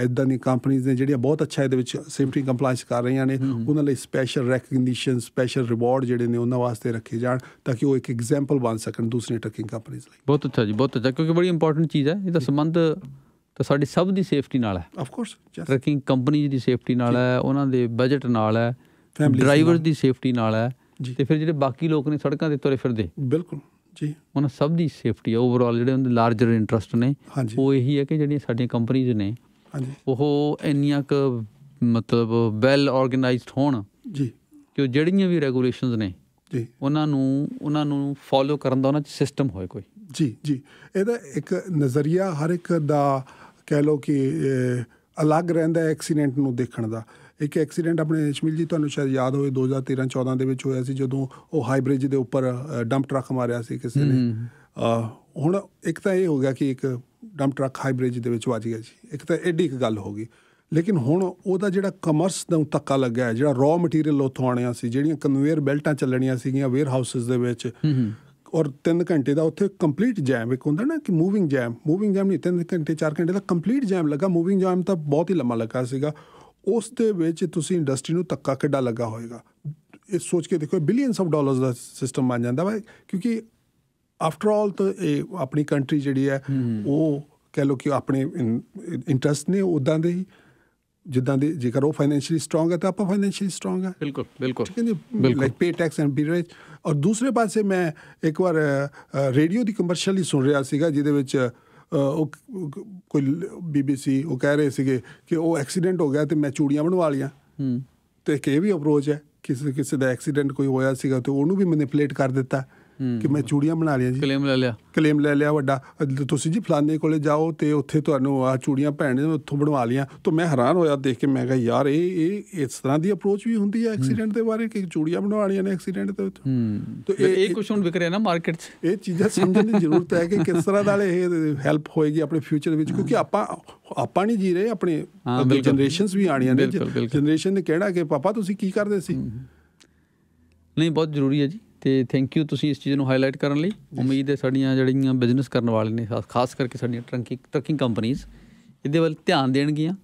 ਐਦਾਂ ਦੀ ਕੰਪਨੀਆਂ ਨੇ ਜਿਹੜੀਆਂ ਬਹੁਤ ਅੱਛਾ ਇਹਦੇ ਵਿੱਚ ਸੇਫਟੀ ਕੰਪਲਾਈਂਸ ਕਰ ਰਹੀਆਂ ਨੇ ਉਹਨਾਂ ਲਈ ਸਪੈਸ਼ਲ ਰੈਕਗਨੀਸ਼ਨ ਸਪੈਸ਼ਲ ਰਿਵਾਰਡ ਜਿਹੜੇ ਨੇ ਉਹਨਾਂ ਵਾਸਤੇ ਰੱਖੇ ਜਾਣ ਤਾਂ ਕਿ ਉਹ ਇੱਕ ਐਗਜ਼ਾਮਪਲ ਬਣ ਸਕਣ ਦੂਸਰੀਆਂ ਟਰਕਿੰਗ ਕੰਪਨੀਆਂ ਲਈ ਬਹੁਤ ਅੱਛਾ ਜੀ ਬਹੁਤ ਅੱਛਾ ਕਿਉਂਕਿ ਬੜੀ ਇੰਪੋਰਟੈਂਟ ਚੀਜ਼ ਹੈ ਇਹਦਾ ਸੰਬੰਧ ਤਾਂ ਸਾਡੀ ਸਭ ਦੀ ਸੇਫਟੀ ਨਾਲ ਹੈ ਆਫ ਕੋਰਸ ਟਰਕਿੰਗ ਕੰਪਨੀ ਦੀ ਸੇਫਟੀ ਨਾਲ ਹੈ ਉਹਨਾਂ ਦੇ ਬਜਟ ਨਾਲ ਹੈ ਫੈਮਿਲੀ ਡਰਾਈਵਰ ਦੀ ਸੇਫਟੀ ਨਾਲ ਹੈ ਤੇ ਫਿਰ ਜਿਹੜੇ ਬਾਕੀ ਲੋਕ ਨੇ ਸੜਕਾਂ ਤੇ ਤੁਰੇ ਫਿਰਦੇ ਬਿਲਕੁਲ ਜੀ ਉਹਨਾਂ ਸਭ ਦੀ ਸੇਫਟੀ ਹੈ ਓਵਰਆਲ ਜਿਹੜੇ ਉਹਨਾਂ ਦੇ ਲਾਰਜਰ ਇੰਟਰਸਟ ਨੇ ਉਹ ਇਹੀ ਹੈ ਕਿ ਜਿਹੜੀਆਂ ਸਾਡੀਆਂ ਕੰਪਨੀਆਂ ਨੇ ਉਹ ਇੰਨੀਆਂ ਕ ਮਤਲਬ ਵੈਲ ਆਰਗੇਨਾਈਜ਼ਡ ਹੋਣ ਜੀ ਕਿ ਉਹ ਜਿਹੜੀਆਂ ਵੀ ਰੈਗੂਲੇਸ਼ਨਸ ਨੇ ਜੀ ਉਹਨਾਂ ਨੂੰ ਉਹਨਾਂ ਨੂੰ ਫੋਲੋ ਕਰਨ ਦਾ ਉਹਨਾਂ 'ਚ ਸਿਸਟਮ ਹੋਏ ਕੋਈ ਜੀ ਜੀ ਇਹਦਾ ਇੱਕ ਨਜ਼ਰੀਆ ਹਰ ਇੱਕ ਦਾ ਕਹਿ ਲੋ ਕਿ ਅਲੱਗ ਰਹਿੰਦਾ ਐਕਸੀਡੈਂਟ ਨੂੰ ਦੇਖਣ ਦਾ ਇੱਕ ਐਕਸੀਡੈਂਟ ਆਪਣੇ ਸ਼ਮਿਲ ਜੀ ਤੁਹਾਨੂੰ ਸ਼ਾਇਦ ਯਾਦ ਹੋਵੇ 2013 14 ਦੇ ਵਿੱਚ ਹੋਇਆ ਸੀ ਜਦੋਂ ਉਹ ਹਾਈ ਬ੍ਰਿਜ ਦੇ ਉੱਪਰ ਡੰਪ ਟਰੱਕ ਮਾਰਿਆ ਸੀ ਕਿਸੇ ਨੇ ਹੁਣ ਇੱਕ ਤਾਂ ਇਹ ਹੋ ਗਿਆ ਕਿ ਇੱਕ ਡੰਪ ਟਰੱਕ ਹਾਈ ਬ੍ਰਿਜ ਦੇ ਵਿੱਚ ਵੱਜ ਗਿਆ ਜੀ ਇੱਕ ਤਾਂ ਐਡੀ ਇੱਕ ਗੱਲ ਹੋ ਗਈ ਲੇਕਿਨ ਹੁਣ ਉਹਦਾ ਜਿਹੜਾ ਕਮਰਸ ਦਾ ਤੱਕਾ ਲੱਗਾ ਹੈ ਜਿਹੜਾ ਰॉ ਮਟੀਰੀਅਲ ਉੱਥੋਂ ਆਣਿਆ ਸੀ ਜਿਹੜੀਆਂ ਕਨਵੇਅਰ ਬੈਲਟਾਂ ਚੱਲਣੀਆਂ ਸੀਗੀਆਂ ਵੇਅਰ ਹਾਊਸਸ ਦੇ ਵਿੱਚ ਔਰ 3 ਘੰਟੇ ਦਾ ਉੱਥੇ ਕੰਪਲੀਟ ਜੈਮ ਇੱਕ ਹੁੰਦਾ ਨਾ ਕਿ ਮੂਵਿੰਗ ਜੈਮ ਮੂਵਿੰਗ ਜੈਮ ਨਹੀਂ 3 ਘੰਟੇ 4 ਘੰਟੇ ਦਾ ਕੰਪਲੀਟ ਜੈਮ ਲੱਗਾ ਮੂਵਿੰਗ ਜੈਮ ਤਾਂ ਬਹੁਤ ਹੀ ਲੰਮਾ ਲੱਗਾ ਸੀਗਾ ਉਸ ਦੇ ਵਿੱਚ ਤੁਸੀਂ ਇੰਡਸਟਰੀ ਨੂੰ ਤੱਕਾ ਕਿੱਡਾ ਲੱਗਾ ਹੋਏਗਾ ਇਹ ਸੋਚ ਕੇ ਦੇਖੋ ਬਿਲੀਅਨਸ ਆਫ ਡਾਲਰਸ ਦਾ ਸਿਸਟਮ ਬਣ ਜਾਂਦਾ ਵਾ ਕਿਉਂਕਿ ਆਫਟਰ ਆਲ ਤਾਂ ਇਹ ਆਪਣੀ ਕੰਟਰੀ ਜਿਹੜੀ ਹੈ ਉਹ ਕਹਿ ਲੋ ਕਿ ਆਪਣੇ ਇੰਟਰਸਟ ਨੇ ਉਦਾਂ ਦੇ ਹੀ ਜਿੱਦਾਂ ਦੇ ਜੇਕਰ ਉਹ ਫਾਈਨੈਂਸ਼ੀਅਲੀ ਸਟਰੋਂਗ ਹੈ ਤਾਂ ਆਪਾਂ ਫਾਈਨੈਂਸ਼ੀਅਲੀ ਸਟਰੋਂਗ ਹੈ ਬਿਲਕੁਲ ਬਿਲਕੁਲ like pay tax and be rich ਔਰ ਦੂਸਰੇ ਪਾਸੇ ਮੈਂ ਇੱਕ ਵਾਰ ਰੇਡੀਓ ਦੀ ਕਮਰਸ਼ੀਅਲ ਹੀ ਸੁਣ ਰਿਹਾ ਸੀਗਾ ਜਿਹਦੇ ਵਿੱਚ ਉਹ ਕੋਈ ਬੀਬੀਸੀ ਉਹ ਕਹਿ ਰਹੇ ਸੀਗੇ ਕਿ ਉਹ ਐਕਸੀਡੈਂਟ ਹੋ ਗਿਆ ਤੇ ਮੈਂ ਚੂੜੀਆਂ ਬਣਵਾ ਲਿਆ ਹੂੰ ਤੇ ਕਿ ਵੀ ਅਪਰੋਚ ਹੈ ਕਿਸੇ ਕਿਸੇ ਦਾ ਐਕਸੀਡੈਂਟ ਕੋਈ ਹੋਇਆ ਸੀਗਾ ਤੇ ਉਹਨੂੰ ਵੀ ਮੈਨੀਪੂਲੇਟ ਕਰ ਦਿੱਤਾ ਕਿ ਮੈਂ ਚੂੜੀਆਂ ਬਣਾ ਲਿਆ ਜੀ ਕਲੇਮ ਲੈ ਲਿਆ ਕਲੇਮ ਲੈ ਲਿਆ ਵੱਡਾ ਤੁਸੀਂ ਜੀ ਫਲਾਣੇ ਕੋਲੇ ਜਾਓ ਤੇ ਉੱਥੇ ਤੁਹਾਨੂੰ ਆ ਚੂੜੀਆਂ ਭੈਣ ਦੇ ਉੱਥੋਂ ਬਣਵਾ ਲੀਆਂ ਤਾਂ ਮੈਂ ਹੈਰਾਨ ਹੋਇਆ ਦੇਖ ਕੇ ਮੈਂ ਕਿਹਾ ਯਾਰ ਇਹ ਇਹ ਇਸ ਤਰ੍ਹਾਂ ਦੀ ਅਪਰੋਚ ਵੀ ਹੁੰਦੀ ਹੈ ਐਕਸੀਡੈਂਟ ਦੇ ਬਾਰੇ ਕਿ ਚੂੜੀਆਂ ਬਣਵਾਣੀਆਂ ਨੇ ਐਕਸੀਡੈਂਟ ਦੇ ਵਿੱਚ ਤਾਂ ਇਹ ਇਹ ਕੁਝ ਹੁਣ ਵਿਕ ਰਿਹਾ ਨਾ ਮਾਰਕੀਟ 'ਚ ਇਹ ਚੀਜ਼ਾਂ ਸਮਝਣ ਦੀ ਜ਼ਰੂਰਤ ਹੈ ਕਿ ਕਿਸ ਤਰ੍ਹਾਂ ਨਾਲ ਇਹ ਹੈਲਪ ਹੋਏਗੀ ਆਪਣੇ ਫਿਊਚਰ ਵਿੱਚ ਕਿਉਂਕਿ ਆਪਾਂ ਆਪਾਂ ਨਹੀਂ ਜੀ ਰਹੇ ਆਪਣੇ ਜਨਰੇਸ਼ਨਸ ਵੀ ਆਣੀਆਂ ਨੇ ਜਨਰੇਸ਼ਨ ਨੇ ਕਿਹੜਾ ਕਿ ਪਾਪਾ ਤੁਸੀਂ ਕੀ ਕਰਦੇ ਸੀ ਨਹੀਂ ਬਹੁਤ ਜ਼ਰੂਰੀ ਹੈ ਜੀ ਤੇ ਥੈਂਕ ਯੂ ਤੁਸੀਂ ਇਸ ਚੀਜ਼ ਨੂੰ ਹਾਈਲਾਈਟ ਕਰਨ ਲਈ ਉਮੀਦ ਹੈ ਸਾਡੀਆਂ ਜਿਹੜੀਆਂ ਬਿਜ਼ਨਸ ਕਰਨ ਵਾਲੇ ਨੇ ਖਾਸ ਕਰਕੇ ਸਾਡੀਆਂ ਟਰੰਕਿੰਗ ਟਰਕਿੰਗ ਕੰਪਨੀਆਂ ਇਹਦੇ ਵੱਲ ਧਿਆਨ ਦੇਣਗੀਆਂ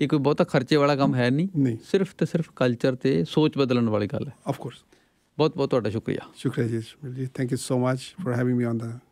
ਇਹ ਕੋਈ ਬਹੁਤਾ ਖਰਚੇ ਵਾਲਾ ਕੰਮ ਹੈ ਨਹੀਂ ਸਿਰਫ ਤੇ ਸਿਰਫ ਕਲਚਰ ਤੇ ਸੋਚ ਬਦਲਣ ਵਾਲੀ ਗੱਲ ਹੈ ਆਫ ਕੋਰਸ ਬਹੁਤ ਬਹੁਤ ਤੁਹਾਡਾ ਸ਼ੁਕਰੀਆ ਸ਼ੁਕਰੀਆ ਜੀ ਜੀ thank you so much for having me on the